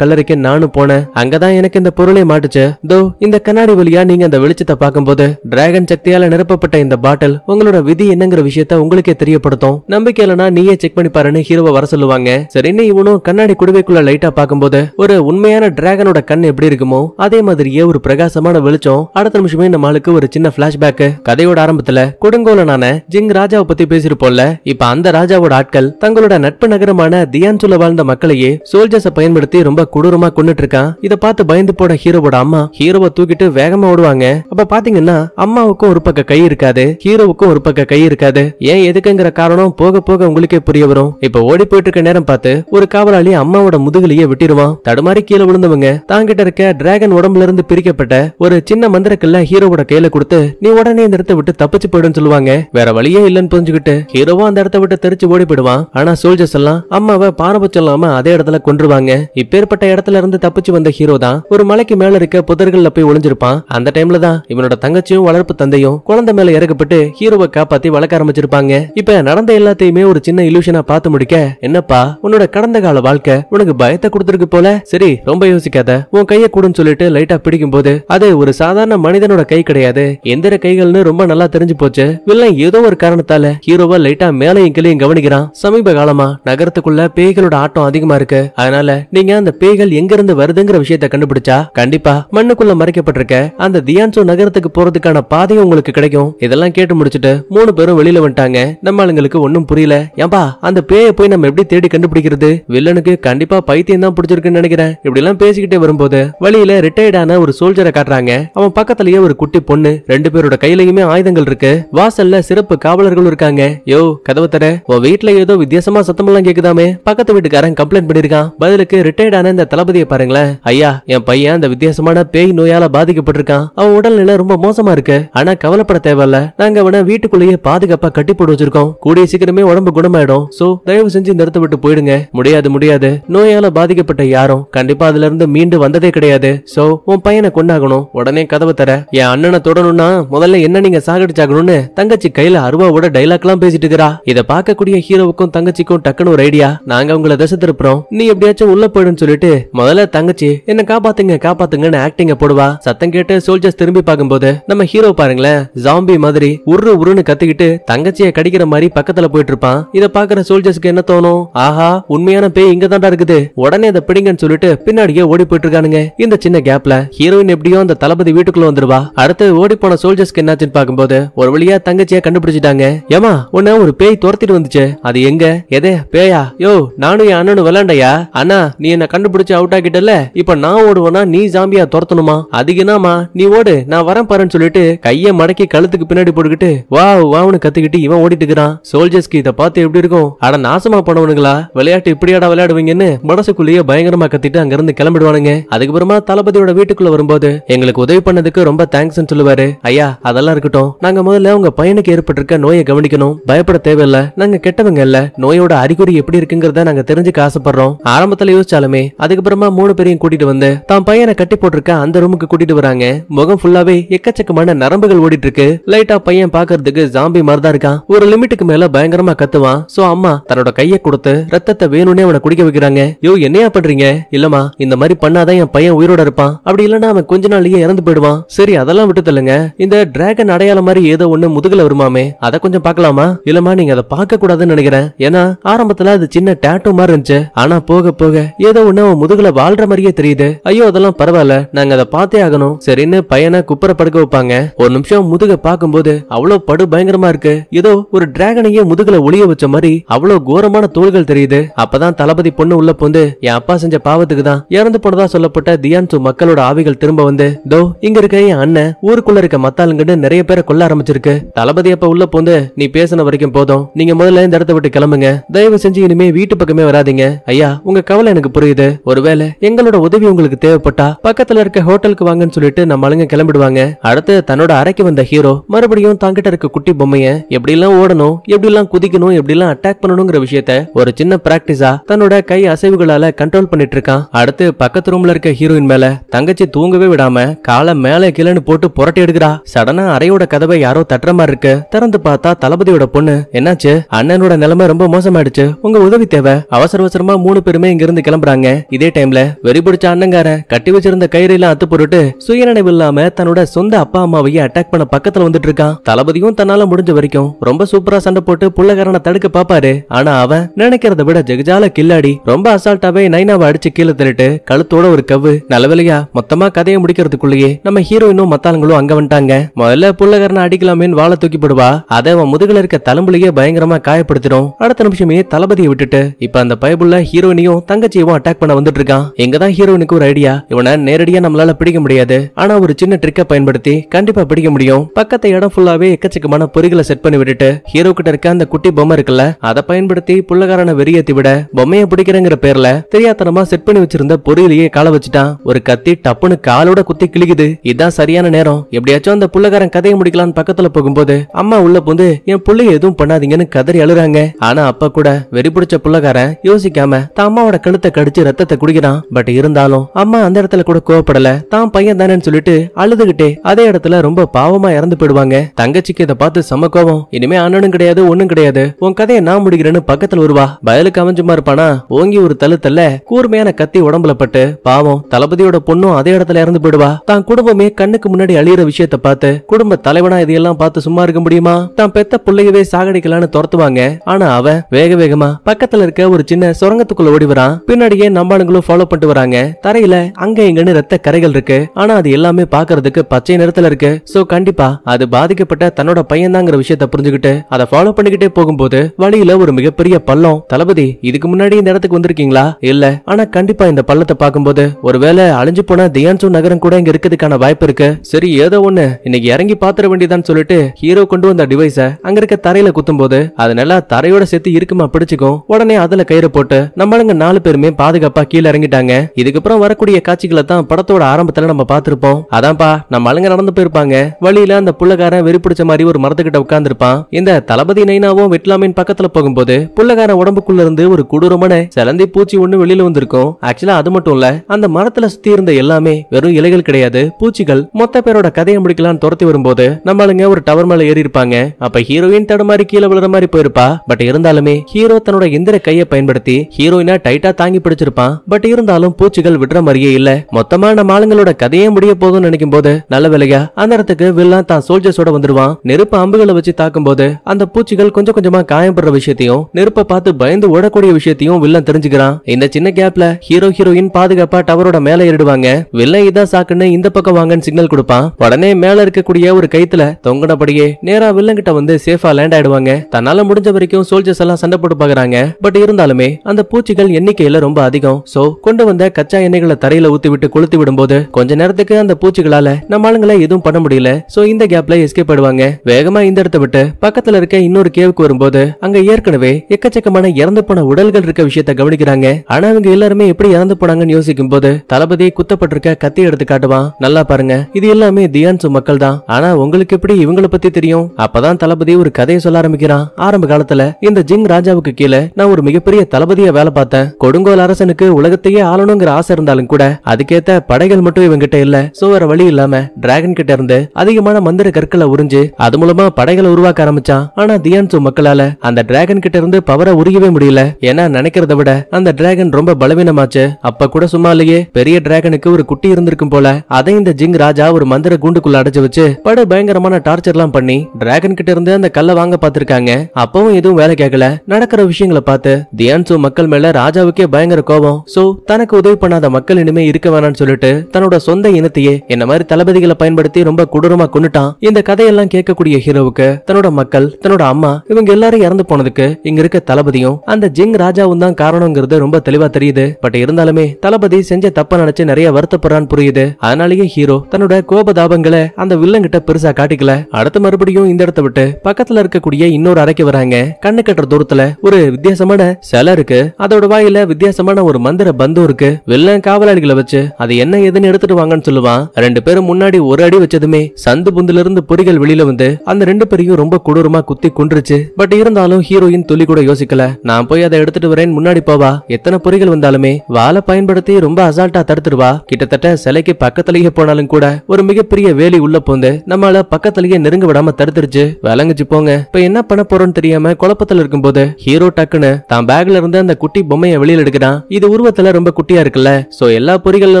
கல்லறைக்கு நானும் போனேன் அங்கதான் எனக்கு இந்த மாட்டுச்சு தோ இந்த கண்ணாடி வழியா நீங்க அந்த வெளிச்சத்தை பார்க்கும்போது டிராகன் சக்தியால நிரப்பப்பட்ட இந்த பாட்டில் உங்களோட விதி என்னங்கிற விஷயத்த உங்களுக்கே தெரியப்படுத்தும் நம்பிக்கை நீயே செக் பண்ணி பாருன்னு ஹீரோவை வர சொல்லுவாங்க சரின்னு இவனும் கண்ணாடி குடுவைக்குள்ள லைட்டா பார்க்கும்போது ஒரு உண்மையான டிராகனோட கண் எப்படி இருக்குமோ அதே மாதிரியே ஒரு பிரகாசமான வெளிச்சம் அடுத்த நிமிஷமே நம்மளுக்கு ஒரு சின்ன பிளாஷ்பேக் கதையோட ஆரம்பத்துல கொடுங்கோ அனுகூலனான ஜிங் ராஜாவை பத்தி பேசிருப்போம்ல இப்ப அந்த ராஜாவோட ஆட்கள் தங்களோட நட்பு நகரமான தியான்சுல வாழ்ந்த மக்களையே சோல்ஜர்ஸ் பயன்படுத்தி ரொம்ப கொடூரமா கொண்டுட்டு இருக்கான் இத பார்த்து பயந்து போன ஹீரோவோட அம்மா ஹீரோவை தூக்கிட்டு வேகமா ஓடுவாங்க அப்ப பாத்தீங்கன்னா அம்மாவுக்கும் ஒரு பக்க கை இருக்காது ஹீரோவுக்கும் ஒரு பக்க கை இருக்காது ஏன் எதுக்குங்கிற காரணம் போக போக உங்களுக்கே புரிய வரும் இப்ப ஓடி போயிட்டு இருக்க நேரம் பார்த்து ஒரு காவலாளி அம்மாவோட முதுகலையே விட்டிருவான் தடுமாறி கீழே விழுந்தவங்க தாங்கிட்ட இருக்க டிராகன் உடம்புல இருந்து பிரிக்கப்பட்ட ஒரு சின்ன மந்திரக்கல்ல ஹீரோவோட கையில கொடுத்து நீ உடனே இந்த இடத்தை விட்டு தப்பிச்சு போயிடும் சொல்லுவாங்க சொல்லுவாங்க வேற வழியே இல்லன்னு புரிஞ்சுக்கிட்டு ஹீரோவா அந்த இடத்த விட்டு தெரிச்சு ஓடி போயிடுவான் ஆனா சோல்ஜர்ஸ் எல்லாம் அம்மாவை பாரபட்சம் இல்லாம அதே இடத்துல கொண்டுருவாங்க இப்பேற்பட்ட இடத்துல இருந்து தப்பிச்சு வந்த ஹீரோ தான் ஒரு மலைக்கு மேல இருக்க புதர்கள்ல போய் ஒளிஞ்சிருப்பான் அந்த டைம்ல தான் இவனோட தங்கச்சியும் வளர்ப்பு தந்தையும் குழந்தை மேல இறக்கப்பட்டு ஹீரோவை காப்பாத்தி வளர்க்க ஆரம்பிச்சிருப்பாங்க இப்ப நடந்த எல்லாத்தையுமே ஒரு சின்ன இலூஷனா பார்த்து முடிக்க என்னப்பா உன்னோட கடந்த கால வாழ்க்கை உனக்கு பயத்தை கொடுத்துருக்கு போல சரி ரொம்ப யோசிக்காத உன் கைய கூடுன்னு சொல்லிட்டு லைட்டா பிடிக்கும் போது அது ஒரு சாதாரண மனிதனோட கை கிடையாது எந்திர கைகள்னு ரொம்ப நல்லா தெரிஞ்சு போச்சு வில்லன் ஏதோ ஒரு காரணத்தால ஹீரோவை லைட்டா மேலையும் கீழையும் கவனிக்கிறான் சமீப காலமா நகரத்துக்குள்ள பேய்களோட ஆட்டம் அதிகமா இருக்கு அதனால நீங்க அந்த பேய்கள் எங்க இருந்து வருதுங்கிற விஷயத்த கண்டுபிடிச்சா கண்டிப்பா மண்ணுக்குள்ள மறைக்கப்பட்டிருக்க அந்த தியான்சோ நகரத்துக்கு போறதுக்கான பாதையும் உங்களுக்கு கிடைக்கும் இதெல்லாம் கேட்டு முடிச்சுட்டு மூணு பேரும் வெளியில வந்துட்டாங்க நம்ம ஆளுங்களுக்கு ஒன்னும் புரியல ஏன்பா அந்த பேயை போய் நம்ம எப்படி தேடி கண்டுபிடிக்கிறது வில்லனுக்கு கண்டிப்பா பைத்தியம் தான் பிடிச்சிருக்குன்னு நினைக்கிறேன் இப்படி பேசிக்கிட்டே வரும்போது வழியில ரிட்டையர்டான ஒரு சோல்ஜரை காட்டுறாங்க அவன் பக்கத்திலேயே ஒரு குட்டி பொண்ணு ரெண்டு பேரோட கையிலயுமே ஆயுதங்கள் இருக்கு வா வாசல்ல சிறப்பு காவலர்கள் இருக்காங்க யோ கதவை தர உன் வீட்டுல ஏதோ வித்தியாசமா சத்தம் எல்லாம் கேக்குதாமே பக்கத்து வீட்டுக்காரன் கம்ப்ளைண்ட் பண்ணிருக்கான் பதிலுக்கு ரிட்டையர்டான இந்த தளபதியை பாருங்களேன் ஐயா என் பையன் அந்த வித்தியாசமான பேய் நோயால பாதிக்கப்பட்டிருக்கான் அவன் உடல்நிலை ரொம்ப மோசமா இருக்கு ஆனா கவலைப்பட தேவையில்ல நாங்க அவனை வீட்டுக்குள்ளேயே பாதுகாப்பா கட்டி போட்டு வச்சிருக்கோம் கூடிய சீக்கிரமே உடம்பு குணமாயிடும் சோ தயவு செஞ்சு இந்த விட்டு போயிடுங்க முடியாது முடியாது நோயால பாதிக்கப்பட்ட யாரும் கண்டிப்பா அதுல இருந்து மீண்டு வந்ததே கிடையாது சோ உன் பையனை கொண்டாகணும் உடனே கதவை தர என் அண்ணனை தொடணும்னா முதல்ல என்ன நீங்க சாகடிச்சாகணும்னு தங்கச்சி கையில அருவாவோட டைலாக்லாம் பேசிட்டு இருக்கிறா இதை பார்க்கக்கூடிய ஹீரோவுக்கும் தங்கச்சிக்கும் டக்குன்னு ஒரு ஐடியா நாங்க உங்களை திசை திருப்புறோம் நீ எப்படியாச்சும் உள்ள போயிடுன்னு சொல்லிட்டு முதல்ல தங்கச்சி என்ன காப்பாத்துங்க காப்பாத்துங்கன்னு ஆக்டிங்க போடுவா சத்தம் கேட்டு சோல்ஜர்ஸ் திரும்பி பார்க்கும்போது நம்ம ஹீரோ பாருங்களேன் ஜாம்பி மாதிரி உரு உருன்னு கத்துக்கிட்டு தங்கச்சிய கடிக்கிற மாதிரி பக்கத்துல போயிட்டு இருப்பான் இதை பாக்குற சோல்ஜர்ஸ்க்கு என்ன தோணும் ஆஹா உண்மையான பேய் இங்க தான்டா இருக்குது உடனே அதை பிடிங்கன்னு சொல்லிட்டு பின்னாடியே ஓடி போயிட்டு இருக்கானுங்க இந்த சின்ன கேப்ல ஹீரோயின் எப்படியோ அந்த தளபதி வீட்டுக்குள்ள வந்துருவா அடுத்து ஓடி போன சோல்ஜர்ஸ்க்கு என்னாச்சுன்னு பாக்கும்போது ஒரு வழியா தங்கச்சியா கண்டுபிடிச்சிட்டாங்க ஏமா உன்ன ஒரு பேய் துரத்திட்டு வந்துச்சு அது எங்க எதே பேயா யோ நானும் என் அண்ணனும் விளாண்டையா அண்ணா நீ என்ன கண்டுபிடிச்சு அவுட் ஆகிட்டல இப்ப நான் ஓடுவேனா நீ ஜாம்பியா துரத்தணுமா என்னமா நீ ஓடு நான் வரேன் பாருன்னு சொல்லிட்டு கைய மடக்கி கழுத்துக்கு பின்னாடி போட்டுக்கிட்டு வா வாவனு கத்துக்கிட்டு இவன் ஓடிட்டு இருக்கான் சோல்ஜர்ஸ்க்கு இதை பார்த்து எப்படி இருக்கும் அட நாசமா பண்ணுவனுங்களா விளையாட்டு இப்படியாடா விளையாடுவீங்கன்னு மனசுக்குள்ளேயே பயங்கரமா கத்திட்டு அங்கிருந்து கிளம்பிடுவானுங்க அதுக்கப்புறமா தளபதியோட வீட்டுக்குள்ள வரும்போது எங்களுக்கு உதவி பண்ணதுக்கு ரொம்ப தேங்க்ஸ் சொல்லுவாரு ஐயா அதெல்லாம் இருக்கட்டும் நாங்க முதல்ல உங்க பையனுக்கு ஏற்பட்டிருக்க நோயை கவனிக்கணும் பயப்பட தேவையில்ல நாங்க கெட்டவங்க இல்ல நோயோட அறிகுறி எப்படி இருக்குங்கிறத நாங்க தெரிஞ்சுக்க ஆசைப்படுறோம் ஆரம்பத்துல யோசிச்சாலுமே அதுக்கப்புறமா மூணு பேரையும் கூட்டிட்டு வந்து தான் பையனை கட்டி போட்டிருக்க அந்த ரூமுக்கு கூட்டிட்டு வராங்க முகம் ஃபுல்லாவே எக்கச்சக்கமான நரம்புகள் ஓடிட்டு இருக்கு லைட்டா பையன் பாக்குறதுக்கு ஜாம்பி மாதிரிதான் இருக்கான் ஒரு லிமிட்டுக்கு மேல பயங்கரமா கத்துவான் சோ அம்மா தன்னோட கையை கொடுத்து ரத்தத்தை வேணும்னே அவனை குடிக்க வைக்கிறாங்க யோ என்னையா பண்றீங்க இல்லமா இந்த மாதிரி பண்ணாதான் என் பையன் உயிரோட இருப்பான் அப்படி இல்லன்னா அவன் கொஞ்ச நாள்லயே இறந்து போயிடுவான் சரி அதெல்லாம் விட்டு தள்ளுங்க இந்த டிராகன் அடையாள மாதிரி ஏதோ ஒண்ணு முதுகு முதுகுல வருமாமே அத கொஞ்சம் பாக்கலாமா இல்லமா நீங்க அதை பார்க்க கூடாதுன்னு நினைக்கிறேன் ஏன்னா ஆரம்பத்துல அது சின்ன டேட்டோ மாதிரி இருந்துச்சு ஆனா போக போக ஏதோ ஒண்ணு முதுகுல வாழ்ற மாதிரியே தெரியுது ஐயோ அதெல்லாம் பரவாயில்ல நாங்க அதை பார்த்தே ஆகணும் சரின்னு பையனை குப்புற படுக்க வைப்பாங்க ஒரு நிமிஷம் முதுக பாக்கும்போது அவ்வளவு படு பயங்கரமா இருக்கு ஏதோ ஒரு டிராகனையே முதுகுல ஒளிய வச்ச மாதிரி அவ்வளவு கோரமான தோள்கள் தெரியுது அப்பதான் தளபதி பொண்ணு உள்ள போந்து என் அப்பா செஞ்ச பாவத்துக்கு தான் இறந்து போனதா சொல்லப்பட்ட தியான்சு மக்களோட ஆவிகள் திரும்ப வந்து தோ இங்க இருக்க என் அண்ணன் ஊருக்குள்ள இருக்க மத்தாளுங்கன்னு நிறைய பேரை கொல்ல ஆரம்பிச்சிருக்கு தளபதி அப்ப உள்ள போந்து நீ பேசின வரைக்கும் போதும் நீங்க முதல்ல இந்த இடத்த விட்டு கிளம்புங்க தயவு செஞ்சு இனிமே வீட்டு பக்கமே வராதிங்க ஐயா உங்க கவலை எனக்கு புரியுது ஒருவேளை எங்களோட உதவி உங்களுக்கு தேவைப்பட்டா பக்கத்துல இருக்க ஹோட்டலுக்கு வாங்கன்னு சொல்லிட்டு நம்ம ஆளுங்க கிளம்பிடுவாங்க அடுத்து தன்னோட அறைக்கு வந்த ஹீரோ மறுபடியும் தாங்கிட்ட இருக்க குட்டி பொம்மைய எப்படி எல்லாம் ஓடணும் எப்படி எல்லாம் குதிக்கணும் எப்படி எல்லாம் அட்டாக் பண்ணணுங்கிற விஷயத்த ஒரு சின்ன பிராக்டிஸா தன்னோட கை அசைவுகளால கண்ட்ரோல் பண்ணிட்டு இருக்கான் அடுத்து பக்கத்து ரூம்ல இருக்க ஹீரோயின் மேல தங்கச்சி தூங்கவே விடாம காலை மேலே கிளன்னு போட்டு புரட்டி எடுக்கிறா சடனா அறையோட கதவை யாரோ தட்டுற மாதிரி இருக்கு திறந்து பார்த்தா தளபதியோட பொண்ணு என்னாச்சு அண்ணனோட நிலைமை ரொம்ப மோசமாயிடுச்சு உங்க உதவி தேவை அவசர அவசரமா மூணு பேருமே இங்க இருந்து கிளம்புறாங்க இதே டைம்ல வெறி பிடிச்ச அண்ணங்காரன் கட்டி வச்சிருந்த கயிறெல்லாம் அத்து போட்டுட்டு சுயநினைவு இல்லாம தன்னோட சொந்த அப்பா அம்மாவையே அட்டாக் பண்ண பக்கத்துல வந்துட்டு இருக்கான் தளபதியும் தன்னால முடிஞ்ச வரைக்கும் ரொம்ப சூப்பரா சண்டை போட்டு புள்ளகாரனை தடுக்க பாப்பாரு ஆனா அவன் நினைக்கிறத விட ஜெகஜால கில்லாடி ரொம்ப அசால்ட்டாவே நைனாவை அடிச்சு கீழே தள்ளிட்டு கழுத்தோட ஒரு கவ்வு நல்லவேலையா மொத்தமா கதையை முடிக்கிறதுக்குள்ளேயே நம்ம ஹீரோயினும் மத்தாளங்களும் அங்க வந்துட்டாங்க முதல்ல புள்ளகரனை அடிக்கலாமேன்னு வாழை தூக்கி போடுவா அதை அவன் முதுகுல இருக்க தலம்புலயே பயங்கரமா காயப்படுத்திடும் அடுத்த நிமிஷமே தளபதியை விட்டுட்டு இப்ப அந்த பயபுள்ள ஹீரோயினையும் தங்கச்சியவும் அட்டாக் பண்ண வந்துட்டு இருக்கான் எங்கதான் ஹீரோயினுக்கு ஒரு ஐடியா இவனை நேரடியா நம்மளால பிடிக்க முடியாது ஆனா ஒரு சின்ன ட்ரிக்க பயன்படுத்தி கண்டிப்பா பிடிக்க முடியும் பக்கத்து இடம் ஃபுல்லாவே எக்கச்சக்கமான பொறிகளை செட் பண்ணி விட்டுட்டு ஹீரோ கிட்ட இருக்க அந்த குட்டி பொம்மை இருக்குல்ல அதை பயன்படுத்தி புள்ளகாரனை வெறியேத்தி விட பொம்மையை பிடிக்கிறேங்கிற பேர்ல தெரியாதனமா செட் பண்ணி வச்சிருந்த பொறியிலேயே கால வச்சுட்டான் ஒரு கத்தி டப்புனு காலோட குத்தி கிழிக்குது இதான் சரியான நேரம் எப்படியாச்சும் அந்த புள்ளகாரன் கதையை முடிக்கலான்னு பக்கத்துல போகும்போது போது அம்மா உள்ள போந்து என் பிள்ளைய எதுவும் பண்ணாதீங்கன்னு கதறி அழுறாங்க ஆனா அப்ப கூட வெறி பிடிச்ச புள்ளக்காரன் யோசிக்காம தான் அம்மாவோட கழுத்தை கடிச்சு ரத்தத்தை குடிக்கிறான் பட் இருந்தாலும் அம்மா அந்த இடத்துல கூட கோவப்படல தான் பையன் தானே சொல்லிட்டு அழுதுகிட்டே அதே இடத்துல ரொம்ப பாவமா இறந்து போயிடுவாங்க தங்கச்சிக்கு இதை பார்த்து சம கோவம் இனிமே அண்ணனும் கிடையாது ஒண்ணும் கிடையாது உன் கதையை நான் முடிக்கிறேன்னு பக்கத்துல வருவா பயலுக்கு அமைஞ்சுமா இருப்பானா ஓங்கி ஒரு தழுத்தல்ல கூர்மையான கத்தி உடம்புல பட்டு பாவம் தளபதியோட பொண்ணும் அதே இடத்துல இறந்து போயிடுவா தான் குடும்பமே கண்ணுக்கு முன்னாடி அழியிற விஷயத்தை பார்த்து குடும்ப தலைவனா இதையெல்லாம் பார்த்து சும்மா இருக்க முடியுமா தான் பெத்த பிள்ளையவே சாகடிக்கலான்னு துரத்துவாங்க ஆனா அவன் வேக வேகமா பக்கத்துல இருக்க ஒரு சின்ன சுரங்கத்துக்குள்ள ஓடி வரான் பின்னாடியே நம்மளுங்களும் ஃபாலோ பண்ணிட்டு வராங்க தரையில அங்க இங்கன்னு ரத்த கரைகள் இருக்கு ஆனா அது எல்லாமே பாக்குறதுக்கு பச்சை நிறத்துல இருக்கு சோ கண்டிப்பா அது பாதிக்கப்பட்ட தன்னோட பையன்தாங்கிற விஷயத்த புரிஞ்சுக்கிட்டு அதை ஃபாலோ பண்ணிக்கிட்டே போகும்போது வழியில ஒரு மிகப்பெரிய பள்ளம் தளபதி இதுக்கு முன்னாடி இந்த இடத்துக்கு வந்திருக்கீங்களா இல்ல ஆனா கண்டிப்பா இந்த பள்ளத்தை பார்க்கும்போது ஒருவேளை அழிஞ்சு போன தியான்சு நகரம் கூட இங்க இருக்கிறதுக்கான வாய்ப்பு இருக்கு சரி ஏதோ ஒண்ணு இன்னைக்கு இறங்கி பாத்துற வேண்டியதான்னு சொல்லிட்டு ஹீரோ கொண்டு வந்த டிவைஸை அங்க இருக்க தரையில குத்தும் போது அது நல்லா தரையோட சேர்த்து இருக்குமா பிடிச்சுக்கும் உடனே அதுல கயிறு போட்டு நம்மளுங்க நாலு பேருமே பாதுகாப்பா கீழே இறங்கிட்டாங்க இதுக்கப்புறம் வரக்கூடிய காட்சிகளை தான் படத்தோட ஆரம்பத்துல நம்ம பாத்துருப்போம் அதான்ப்பா நம்ம ஆளுங்க நடந்து போயிருப்பாங்க வழியில அந்த புள்ளக்காரன் வெறிப்பிடிச்ச மாதிரி ஒரு மரத்துக்கிட்ட உட்கார்ந்துருப்பான் இந்த தளபதி நைனாவும் வெட்லாமின் பக்கத்துல போகும்போது புள்ளக்காரன் உடம்புக்குள்ள இருந்து ஒரு கொடூரமான சிலந்தி பூச்சி ஒண்ணு வெளியில வந்திருக்கும் ஆக்சுவலா அது மட்டும் இல்ல அந்த மரத்துல சுத்தி இருந்த எல்லாமே வெறும் இலைகள் கிடையாது பூச்சிகள் மொத்த பேரோட கதையை முடிக்கலாம்னு துரத்தி வரும்போது நம்மளுங்க ஒரு டவர் மேல ஏறி இருப்பாங்க அப்ப ஹீரோயின் தடுமாறி கீழே விழுற மாதிரி போயிருப்பா பட் இருந்தாலுமே ஹீரோ தன்னோட எந்திர கையை பயன்படுத்தி ஹீரோயினா டைட்டா தாங்கி பிடிச்சிருப்பான் பட் இருந்தாலும் பூச்சிகள் விடுற மாதிரியே இல்ல மொத்தமா நம்ம ஆளுங்களோட கதையே முடிய போதும்னு நினைக்கும் போது நல்ல வேலையா அந்த இடத்துக்கு வில்லா தான் சோல்ஜர்ஸோட வந்துருவான் நெருப்பு அம்புகளை வச்சு தாக்கும் போது அந்த பூச்சிகள் கொஞ்சம் கொஞ்சமா காயப்படுற விஷயத்தையும் நெருப்பை பார்த்து பயந்து ஓடக்கூடிய விஷயத்தையும் வில்லன் தெரிஞ்சுக்கிறான் இந்த சின்ன கேப்ல ஹீரோ ஹீரோயின் பாதுகாப்பா டவரோட மேல ஏறிடுவாங்க வில்லன் இதான் சாக்குன்னு இந்த பக்கம் வாங்கன்னு சிக்னல் கொடுப்பான் உடனே மேல இருக்கக்கூடிய ஒரு கைத்துல தொங்கினபடியே மாதிரியே நேரா வில்லன் கிட்ட வந்து சேஃபா லேண்ட் ஆயிடுவாங்க தன்னால முடிஞ்ச வரைக்கும் சோல்ஜர்ஸ் எல்லாம் சண்டை போட்டு பாக்குறாங்க பட் இருந்தாலுமே அந்த பூச்சிகள் எண்ணிக்கையில ரொம்ப அதிகம் சோ கொண்டு வந்த கச்சா எண்ணெய்களை தரையில ஊத்தி விட்டு கொளுத்தி விடும்போது கொஞ்ச நேரத்துக்கு அந்த பூச்சிகளால நம்ம ஆளுங்களை எதுவும் பண்ண முடியல சோ இந்த கேப்ல எஸ்கேப் ஆயிடுவாங்க வேகமா இந்த இடத்த விட்டு பக்கத்துல இருக்க இன்னொரு கேவுக்கு வரும்போது அங்க ஏற்கனவே எக்கச்சக்கமான இறந்து போன உடல்கள் இருக்க விஷயத்த கவனிக்கிறாங்க ஆனா அவங்க எல்லாருமே எப்படி இறந்து போனாங்கன்னு யோசிக்கும் போது தளபதி குத்தப்பட்டிருக்க கத்தி எடுத்து காட்டுவான் நல்லா பாருங்க இது எல்லாமே தியான்சு மக்கள் தான் ஆனா உங்களுக்கு எப்படி இவங்களை பத்தி எப்படி தெரியும் அப்பதான் தளபதி ஒரு கதையை சொல்ல ஆரம்பிக்கிறான் ஆரம்ப காலத்துல இந்த ஜிங் ராஜாவுக்கு கீழே நான் ஒரு மிகப்பெரிய தளபதிய வேலை பார்த்தேன் கொடுங்கோல் அரசனுக்கு உலகத்தையே ஆளணுங்கிற ஆசை இருந்தாலும் கூட அதுக்கேத்த படைகள் மட்டும் இவங்கிட்ட இல்ல சோ வேற வழி இல்லாம டிராகன் கிட்ட இருந்து அதிகமான மந்திர கற்களை உறிஞ்சு அது மூலமா படைகளை உருவாக்க ஆரம்பிச்சான் ஆனா தியான்சு மக்களால அந்த டிராகன் கிட்ட இருந்து பவரை உருகவே முடியல ஏன்னா நினைக்கிறத விட அந்த டிராகன் ரொம்ப பலவீனமாச்சு அப்ப கூட சும்மா இல்லையே பெரிய டிராகனுக்கு ஒரு குட்டி இருந்திருக்கும் போல அதை இந்த ஜிங் ராஜா ஒரு மந்திர கூண்டுக்குள்ள அடைச்சு வச்சு பட பயங்கரமான டார்ச்சர் எல்லாம் விவகாரம் பண்ணி டிராகன் கிட்ட இருந்து அந்த கல்லை வாங்க பாத்திருக்காங்க அப்பவும் எதுவும் வேலை கேட்கல நடக்கிற விஷயங்களை பார்த்து தியான்சு மக்கள் மேல ராஜாவுக்கே பயங்கர கோபம் சோ தனக்கு உதவி பண்ணாத மக்கள் இனிமே இருக்க வேணாம்னு சொல்லிட்டு தன்னோட சொந்த இனத்தையே என்ன மாதிரி தளபதிகளை பயன்படுத்தி ரொம்ப கொடூரமா கொண்டுட்டான் இந்த கதையெல்லாம் கேட்கக்கூடிய ஹீரோவுக்கு தன்னோட மக்கள் தன்னோட அம்மா இவங்க எல்லாரும் இறந்து போனதுக்கு இங்க இருக்க தளபதியும் அந்த ஜிங் ராஜாவும் தான் காரணங்கிறது ரொம்ப தெளிவா தெரியுது பட் இருந்தாலுமே தளபதி செஞ்ச தப்ப நினைச்சு நிறைய வருத்தப்படுறான்னு புரியுது அதனாலயே ஹீரோ தன்னோட கோபதாபங்களை அந்த வில்லங்கிட்ட பெருசா காட்டிக்கல அடுத்த அடுத்து மறுபடியும் இந்த இடத்த விட்டு பக்கத்துல இருக்கக்கூடிய இன்னொரு அறைக்கு வராங்க கண்ணு கட்டுற தூரத்துல ஒரு வித்தியாசமான சிலை இருக்கு அதோட வாயில வித்தியாசமான ஒரு மந்திர பந்து இருக்கு வில்லன் காவலாளிகளை வச்சு அது என்ன எதுன்னு எடுத்துட்டு வாங்கன்னு சொல்லுவான் ரெண்டு பேரும் முன்னாடி ஒரு அடி வச்சதுமே சந்து புந்துல இருந்து பொறிகள் வெளியில வந்து அந்த ரெண்டு பேரையும் ரொம்ப கொடூரமா குத்தி குன்றுச்சு பட் இருந்தாலும் ஹீரோயின் துளி கூட யோசிக்கல நான் போய் அதை எடுத்துட்டு வரேன் முன்னாடி போவா எத்தனை பொறிகள் வந்தாலுமே வாழை பயன்படுத்தி ரொம்ப அசால்ட்டா தடுத்துருவா கிட்டத்தட்ட சிலைக்கு பக்கத்திலேயே போனாலும் கூட ஒரு மிகப்பெரிய வேலி உள்ள போந்து நம்மளால பக்கத்திலேயே நெருங்க விடாம தடுத்துருச்சு விளங்குச்சு போங்க இப்ப என்ன பண்ண போறோம்னு தெரியாம குழப்பத்துல இருக்கும் போது ஹீரோ டக்குன்னு தான் பேக்ல இருந்து அந்த குட்டி பொம்மையை வெளியில எடுக்கிறான் இது உருவத்துல ரொம்ப குட்டியா இருக்குல்ல சோ எல்லா பொறிகள்ல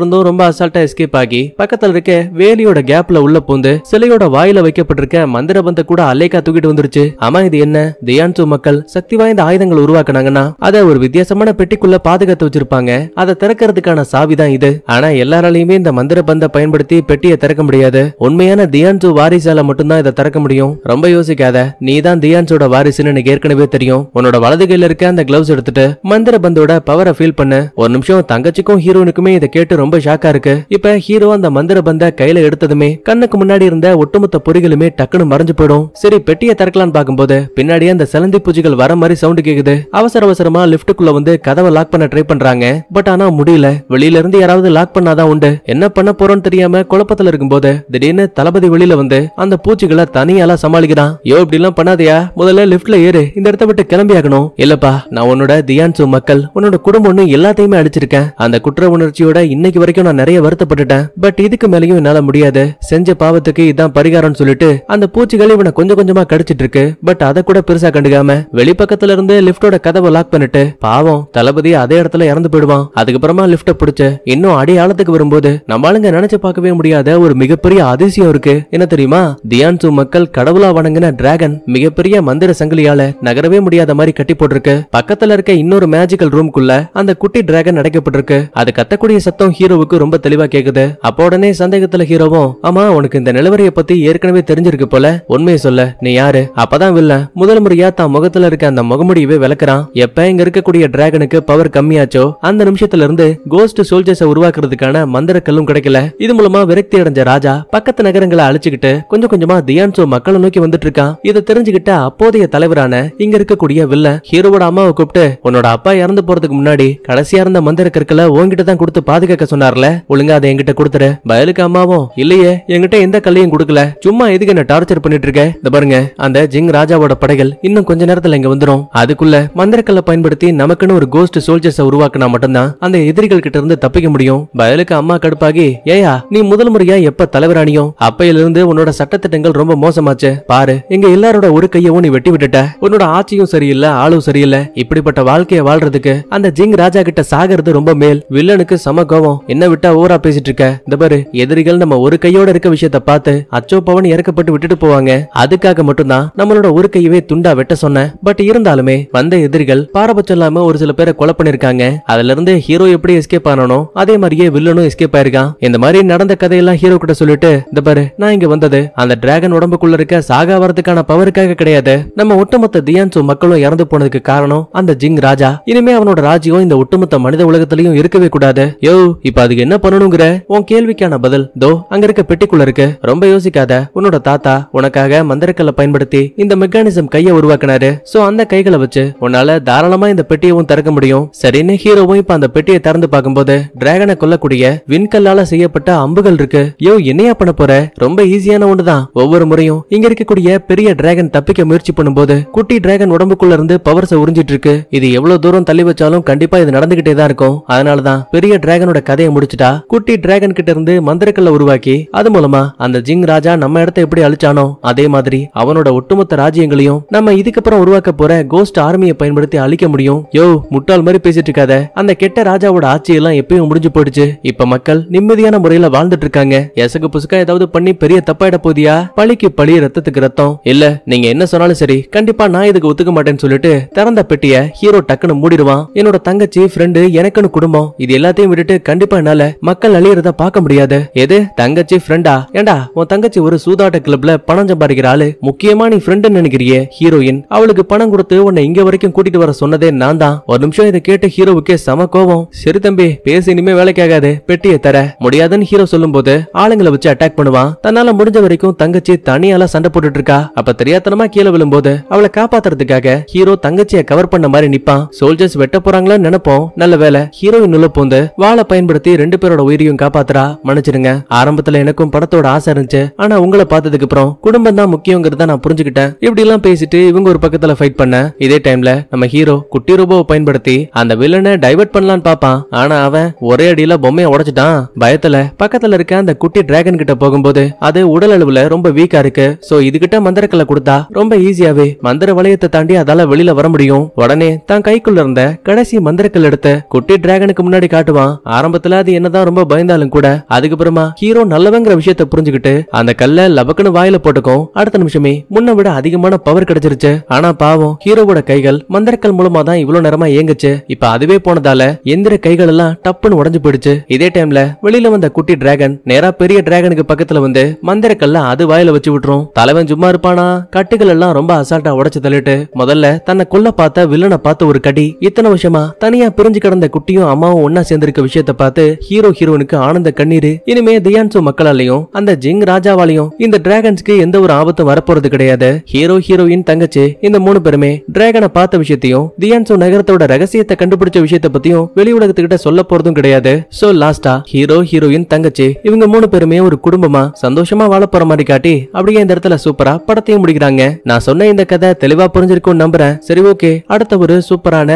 இருந்தும் ரொம்ப அசால்ட்டா எஸ்கேப் ஆகி பக்கத்துல இருக்க வேலியோட கேப்ல உள்ள பூந்து சிலையோட வாயில வைக்கப்பட்டிருக்க மந்திர பந்த கூட அலைக்கா தூக்கிட்டு வந்துருச்சு ஆமா இது என்ன தியான்சு மக்கள் சக்தி வாய்ந்த ஆயுதங்கள் உருவாக்குனாங்கன்னா அதை ஒரு வித்தியாசமான பெட்டிக்குள்ள பாதுகாத்து வச்சிருப்பாங்க அதை திறக்கிறதுக்கான சாவிதான் இது ஆனா எல்லாராலையுமே இந்த மந்திர பந்த பயன்படுத்தி பெட்டியை திறக்க முடியாது உண்மையான தியான்சு வாரிசால மட்டும்தான் இதை திறக்க முடியும் ரொம்ப யோசிக்காத நீ தான் தியான்ஸோட வாரிசுன்னு எனக்கு ஏற்கனவே தெரியும் உன்னோட வலது கையில இருக்க அந்த கிளவுஸ் எடுத்துட்டு மந்திர பந்தோட பவரை ஃபீல் பண்ணு ஒரு நிமிஷம் தங்கச்சிக்கும் ஹீரோனுக்குமே இதை கேட்டு ரொம்ப ஷாக்கா இருக்கு இப்ப ஹீரோ அந்த மந்திர பந்த கையில எடுத்ததுமே கண்ணுக்கு முன்னாடி இருந்த ஒட்டுமொத்த பொறிகளுமே டக்குன்னு மறைஞ்சு போயிடும் சரி பெட்டியை திறக்கலான்னு பாக்கும்போது பின்னாடியே அந்த சிலந்தி பூச்சிகள் வர மாதிரி சவுண்டு கேக்குது அவசர அவசரமா லிப்டுக்குள்ள வந்து கதவை லாக் பண்ண ட்ரை பண்றாங்க பட் ஆனா முடியல வெளியில இருந்து யாராவது லாக் பண்ணாதான் உண்டு என்ன பண்ண போறோம்னு தெரியாம குழப்பத்துல இருக்கும்போது திடீர்னு தளபதி வெளியில வந்து அந்த பூச்சிகளை தனியாலாம் சமாளிக்கிறான் யோ இப்படி எல்லாம் பண்ணாதயா முதல்ல லிப்ட்ல ஏறு இந்த இடத்த விட்டு கிளம்பி ஆகணும் இல்லப்பா நான் உன்னோட தியான்சு மக்கள் உன்னோட குடும்பம்னு எல்லாத்தையுமே அடிச்சிருக்கேன் அந்த குற்ற உணர்ச்சியோட இன்னைக்கு வரைக்கும் நான் நிறைய வருத்தப்பட்டுட்டேன் பட் இதுக்கு மேலேயும் என்னால முடியாது செஞ்ச பாவத்துக்கு இதான் சொல்லிட்டு அந்த பூச்சிகள் இவனை கொஞ்சம் கொஞ்சமா கடிச்சிட்டு இருக்கு பட் அதை கூட பெருசா கண்டுக்காம வெளிப்பக்கத்துல இருந்து லிப்டோட கதவை லாக் பண்ணிட்டு பாவம் தளபதி அதே இடத்துல இறந்து போயிடுவான் அதுக்கப்புறமா லிப்ட பிடிச்சு இன்னும் அடையாளத்துக்கு வரும்போது நம்ம நினைச்சு பார்க்கவே முடியாத ஒரு மிகப்பெரிய அதிசயம் இருக்கு என்ன தெரியுமா தியான்சு மக்கள் கடவுளா வணங்கின டிராகன் மிகப்பெரிய மந்திர சங்கிலியால நகரவே முடியாத மாதிரி கட்டி போட்டிருக்கு பக்கத்துல இருக்க இன்னொரு மேஜிக்கல் ரூம்குள்ள அந்த குட்டி டிராகன் அடைக்கப்பட்டிருக்கு அது கத்தக்கூடிய சத்தம் ஹீரோவுக்கு ரொம்ப தெளிவா கேக்குது அப்போ உடனே சந்தேகத்துல ஹீரோவும் ஆமா உனக்கு இந்த நிலவரைய பத்தி ஏற்கனவே தெரிஞ்சிருக்கு போல உண்மையை சொல்ல நீ யாரு அப்பதான் வில்ல முதல் முறையா தான் முகத்துல இருக்க அந்த முகமுடியவே விளக்குறான் எப்ப இங்க இருக்கக்கூடிய டிராகனுக்கு பவர் கம்மியாச்சோ அந்த நிமிஷத்துல இருந்து கோஸ்ட் சோல்ஜர்ஸ் உருவாக்குறதுக்கான மந்திர கல்லும் கிடைக்கல இது மூலமா விரக்தி அடைஞ்ச ராஜா பக்கத்து நகரங்களை அழிச்சுக்கிட்டு கொஞ்சம் கொஞ்சமா தியான டைம்ஸோ மக்களை நோக்கி வந்துட்டு இருக்கான் இதை தெரிஞ்சுக்கிட்ட அப்போதைய தலைவரான இங்க இருக்கக்கூடிய வில்ல ஹீரோவோட அம்மாவை கூப்பிட்டு உன்னோட அப்பா இறந்து போறதுக்கு முன்னாடி கடைசியா இருந்த மந்திர கற்களை உங்ககிட்ட தான் கொடுத்து பாதுகாக்க சொன்னார்ல ஒழுங்கா அதை என்கிட்ட கொடுத்துரு பயலுக்கு அம்மாவும் இல்லையே என்கிட்ட எந்த கல்லையும் கொடுக்கல சும்மா எதுக்கு என்ன டார்ச்சர் பண்ணிட்டு இருக்க இந்த பாருங்க அந்த ஜிங் ராஜாவோட படைகள் இன்னும் கொஞ்ச நேரத்துல இங்க வந்துடும் அதுக்குள்ள மந்திரக்கல்லை பயன்படுத்தி நமக்குன்னு ஒரு கோஸ்ட் சோல்ஜர்ஸ் உருவாக்கினா மட்டும்தான் அந்த எதிரிகள் கிட்ட இருந்து தப்பிக்க முடியும் பயலுக்கு அம்மா கடுப்பாகி ஏயா நீ முதல் முறையா எப்ப தலைவரானியும் அப்பையிலிருந்து உன்னோட சட்டத்திட்டங்கள் ரொம்ப ரொம்ப பாரு எங்க எல்லாரோட ஒரு கையவும் நீ வெட்டி விட்டுட்ட உன்னோட ஆட்சியும் சரியில்லை ஆளும் சரியில்லை இப்படிப்பட்ட வாழ்க்கைய வாழ்றதுக்கு அந்த ஜிங் ராஜா கிட்ட சாகிறது ரொம்ப மேல் வில்லனுக்கு சம கோவம் என்ன விட்டா ஓரா பேசிட்டு இருக்க இந்த பாரு எதிரிகள் நம்ம ஒரு கையோட இருக்க விஷயத்த பார்த்து அச்சோ பவன் இறக்கப்பட்டு விட்டுட்டு போவாங்க அதுக்காக மட்டும்தான் நம்மளோட ஒரு கையவே துண்டா வெட்ட சொன்ன பட் இருந்தாலுமே வந்த எதிரிகள் பாரபட்சம் இல்லாம ஒரு சில பேரை கொலை பண்ணிருக்காங்க அதுல இருந்து ஹீரோ எப்படி எஸ்கேப் ஆனோ அதே மாதிரியே வில்லனும் எஸ்கேப் ஆயிருக்கான் இந்த மாதிரி நடந்த கதையெல்லாம் ஹீரோ கிட்ட சொல்லிட்டு இந்த பாரு நான் இங்க வந்தது அந்த டிராகனோட உடம்புக்குள்ள இருக்க சாகாவரத்துக்கான பவருக்காக கிடையாது நம்ம ஒட்டுமொத்த தியான்சு மக்களும் இறந்து போனதுக்கு காரணம் அந்த ஜிங் ராஜா இனிமே அவனோட ராஜ்யம் இந்த ஒட்டுமொத்த மனித உலகத்திலையும் இருக்கவே கூடாது யோ இப்ப அதுக்கு என்ன பண்ணணுங்கிற உன் கேள்விக்கான பதில் தோ அங்க இருக்க பெட்டிக்குள்ள இருக்கு ரொம்ப யோசிக்காத உன்னோட தாத்தா உனக்காக மந்திரக்கல்ல பயன்படுத்தி இந்த மெக்கானிசம் கையை உருவாக்குனாரு சோ அந்த கைகளை வச்சு உன்னால தாராளமா இந்த பெட்டியவும் திறக்க முடியும் சரின்னு ஹீரோவும் இப்ப அந்த பெட்டியை திறந்து பார்க்கும்போது டிராகனை கொல்லக்கூடிய விண்கல்லால செய்யப்பட்ட அம்புகள் இருக்கு யோ என்னையா பண்ண போற ரொம்ப ஈஸியான ஒன்றுதான் ஒவ்வொரு முறையும் இங்க இருக்கக்கூடிய பெரிய டிராகன் தப்பிக்க முயற்சி பண்ணும்போது குட்டி டிராகன் உடம்புக்குள்ள இருந்து பவர் உறிஞ்சிட்டு இருக்கு இது எவ்வளவு தூரம் தள்ளி வச்சாலும் கண்டிப்பா இது நடந்துகிட்டே தான் இருக்கும் அதனாலதான் பெரிய டிராகனோட கதையை முடிச்சுட்டா குட்டி டிராகன் கிட்ட இருந்து மந்திரக்கல்ல உருவாக்கி அது மூலமா அந்த ஜிங் ராஜா நம்ம இடத்த எப்படி அழிச்சானோ அதே மாதிரி அவனோட ஒட்டுமொத்த ராஜ்யங்களையும் நம்ம இதுக்கப்புறம் உருவாக்க போற கோஸ்ட் ஆர்மியை பயன்படுத்தி அழிக்க முடியும் யோ முட்டாள் மாதிரி பேசிட்டு இருக்காத அந்த கெட்ட ராஜாவோட ஆட்சியெல்லாம் எப்பயும் முடிஞ்சு போயிடுச்சு இப்ப மக்கள் நிம்மதியான முறையில வாழ்ந்துட்டு இருக்காங்க எசகு புசுக்கா ஏதாவது பண்ணி பெரிய தப்பாயிட போதியா பழி பழிக்கு பழி ரத்தத்துக்கு ரத்தம் இல்ல நீங்க என்ன சொன்னாலும் சரி கண்டிப்பா நான் இதுக்கு ஒத்துக்க மாட்டேன்னு சொல்லிட்டு திறந்த பெட்டிய ஹீரோ டக்குன்னு மூடிடுவான் என்னோட தங்கச்சி ஃப்ரெண்டு எனக்குன்னு குடும்பம் இது எல்லாத்தையும் விட்டுட்டு கண்டிப்பா என்னால மக்கள் அழியறத பாக்க முடியாது எது தங்கச்சி ஃப்ரெண்டா ஏண்டா உன் தங்கச்சி ஒரு சூதாட்ட கிளப்ல பணம் சம்பாதிக்கிற ஆளு முக்கியமா நீ ஃப்ரெண்டு நினைக்கிறியே ஹீரோயின் அவளுக்கு பணம் கொடுத்து உன்னை இங்க வரைக்கும் கூட்டிட்டு வர சொன்னதே நான் தான் ஒரு நிமிஷம் இதை கேட்டு ஹீரோவுக்கே சம கோவம் சரி தம்பி பேசி இனிமே வேலைக்காகாது பெட்டியை தர முடியாதுன்னு ஹீரோ சொல்லும் போது ஆளுங்களை வச்சு அட்டாக் பண்ணுவான் தன்னால முடிஞ்ச வரைக்கும் தங்கச்சி தனியால சண்டை போட்டுட்டு இருக்கா அப்ப தெரியாதனமா கீழே விழும்போது அவளை காப்பாத்துறதுக்காக ஹீரோ தங்கச்சிய கவர் பண்ண மாதிரி நிப்பான் சோல்ஜர்ஸ் வெட்ட போறாங்களா நினைப்போம் நல்ல வேலை ஹீரோயின் உள்ள போந்து வாழை பயன்படுத்தி ரெண்டு பேரோட உயிரையும் காப்பாத்துறா மன்னிச்சிருங்க ஆரம்பத்துல எனக்கும் படத்தோட ஆசை இருந்துச்சு ஆனா உங்களை பார்த்ததுக்கு அப்புறம் குடும்பம் தான் முக்கியங்கிறத நான் புரிஞ்சுக்கிட்டேன் இப்படி எல்லாம் பேசிட்டு இவங்க ஒரு பக்கத்துல ஃபைட் பண்ண இதே டைம்ல நம்ம ஹீரோ குட்டி ரூபாவை பயன்படுத்தி அந்த வில்லனை டைவர்ட் பண்ணலான்னு பாப்பான் ஆனா அவன் ஒரே அடியில பொம்மையை உடைச்சிட்டான் பயத்துல பக்கத்துல இருக்க அந்த குட்டி டிராகன் கிட்ட போகும்போது அது உடல் அளவுல ரொம்ப வீக்கா வீக்கா இருக்கு சோ இதுகிட்ட மந்திரக்கலை கொடுத்தா ரொம்ப ஈஸியாவே மந்திர வளையத்தை தாண்டி அதால வெளியில வர முடியும் உடனே தான் கைக்குள்ள இருந்த கடைசி மந்திரக்கல் எடுத்த குட்டி டிராகனுக்கு முன்னாடி காட்டுவான் ஆரம்பத்துல அது என்னதான் ரொம்ப பயந்தாலும் கூட அதுக்கப்புறமா ஹீரோ நல்லவங்கிற விஷயத்த புரிஞ்சுக்கிட்டு அந்த கல்ல லபக்குன்னு வாயில போட்டுக்கும் அடுத்த நிமிஷமே முன்ன விட அதிகமான பவர் கிடைச்சிருச்சு ஆனா பாவம் ஹீரோவோட கைகள் மந்திரக்கல் மூலமா தான் இவ்வளவு நேரமா இயங்குச்சு இப்ப அதுவே போனதால எந்திர கைகள் எல்லாம் டப்புன்னு உடஞ்சு போயிடுச்சு இதே டைம்ல வெளியில வந்த குட்டி டிராகன் நேரா பெரிய டிராகனுக்கு பக்கத்துல வந்து மந்திரக்கல்ல அது வாயில வச்சு பிரிச்சு விட்டுரும் தலைவன் சும்மா இருப்பானா கட்டுகள் எல்லாம் ரொம்ப அசால்ட்டா உடச்சு தள்ளிட்டு முதல்ல தன்னை கொல்ல பார்த்த வில்லனை பார்த்து ஒரு கடி இத்தனை வருஷமா தனியா பிரிஞ்சு கிடந்த குட்டியும் அம்மாவும் ஒன்னா சேர்ந்திருக்க விஷயத்த பார்த்து ஹீரோ ஹீரோனுக்கு ஆனந்த கண்ணீர் இனிமே தியான்சு மக்களாலையும் அந்த ஜிங் ராஜாவாலையும் இந்த டிராகன்ஸ்க்கு எந்த ஒரு ஆபத்தும் வரப்போறது கிடையாது ஹீரோ ஹீரோயின் தங்கச்சி இந்த மூணு பேருமே டிராகனை பார்த்த விஷயத்தையும் தியான்சு நகரத்தோட ரகசியத்தை கண்டுபிடிச்ச விஷயத்த பத்தியும் வெளி உலகத்துக்கிட்ட சொல்ல போறதும் கிடையாது சோ லாஸ்டா ஹீரோ ஹீரோயின் தங்கச்சி இவங்க மூணு பேருமே ஒரு குடும்பமா சந்தோஷமா வாழ போற மாதிரி காட்டி அப்படியே இந்த இடத்துல சூப்பரா படத்தையும் முடிக்கிறாங்க நான் சொன்ன இந்த கதை தெளிவா புரிஞ்சிருக்கும்னு நம்புறேன் சரி ஓகே அடுத்த ஒரு சூப்பரான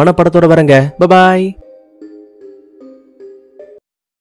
மன படத்தோட வரங்க பபாய்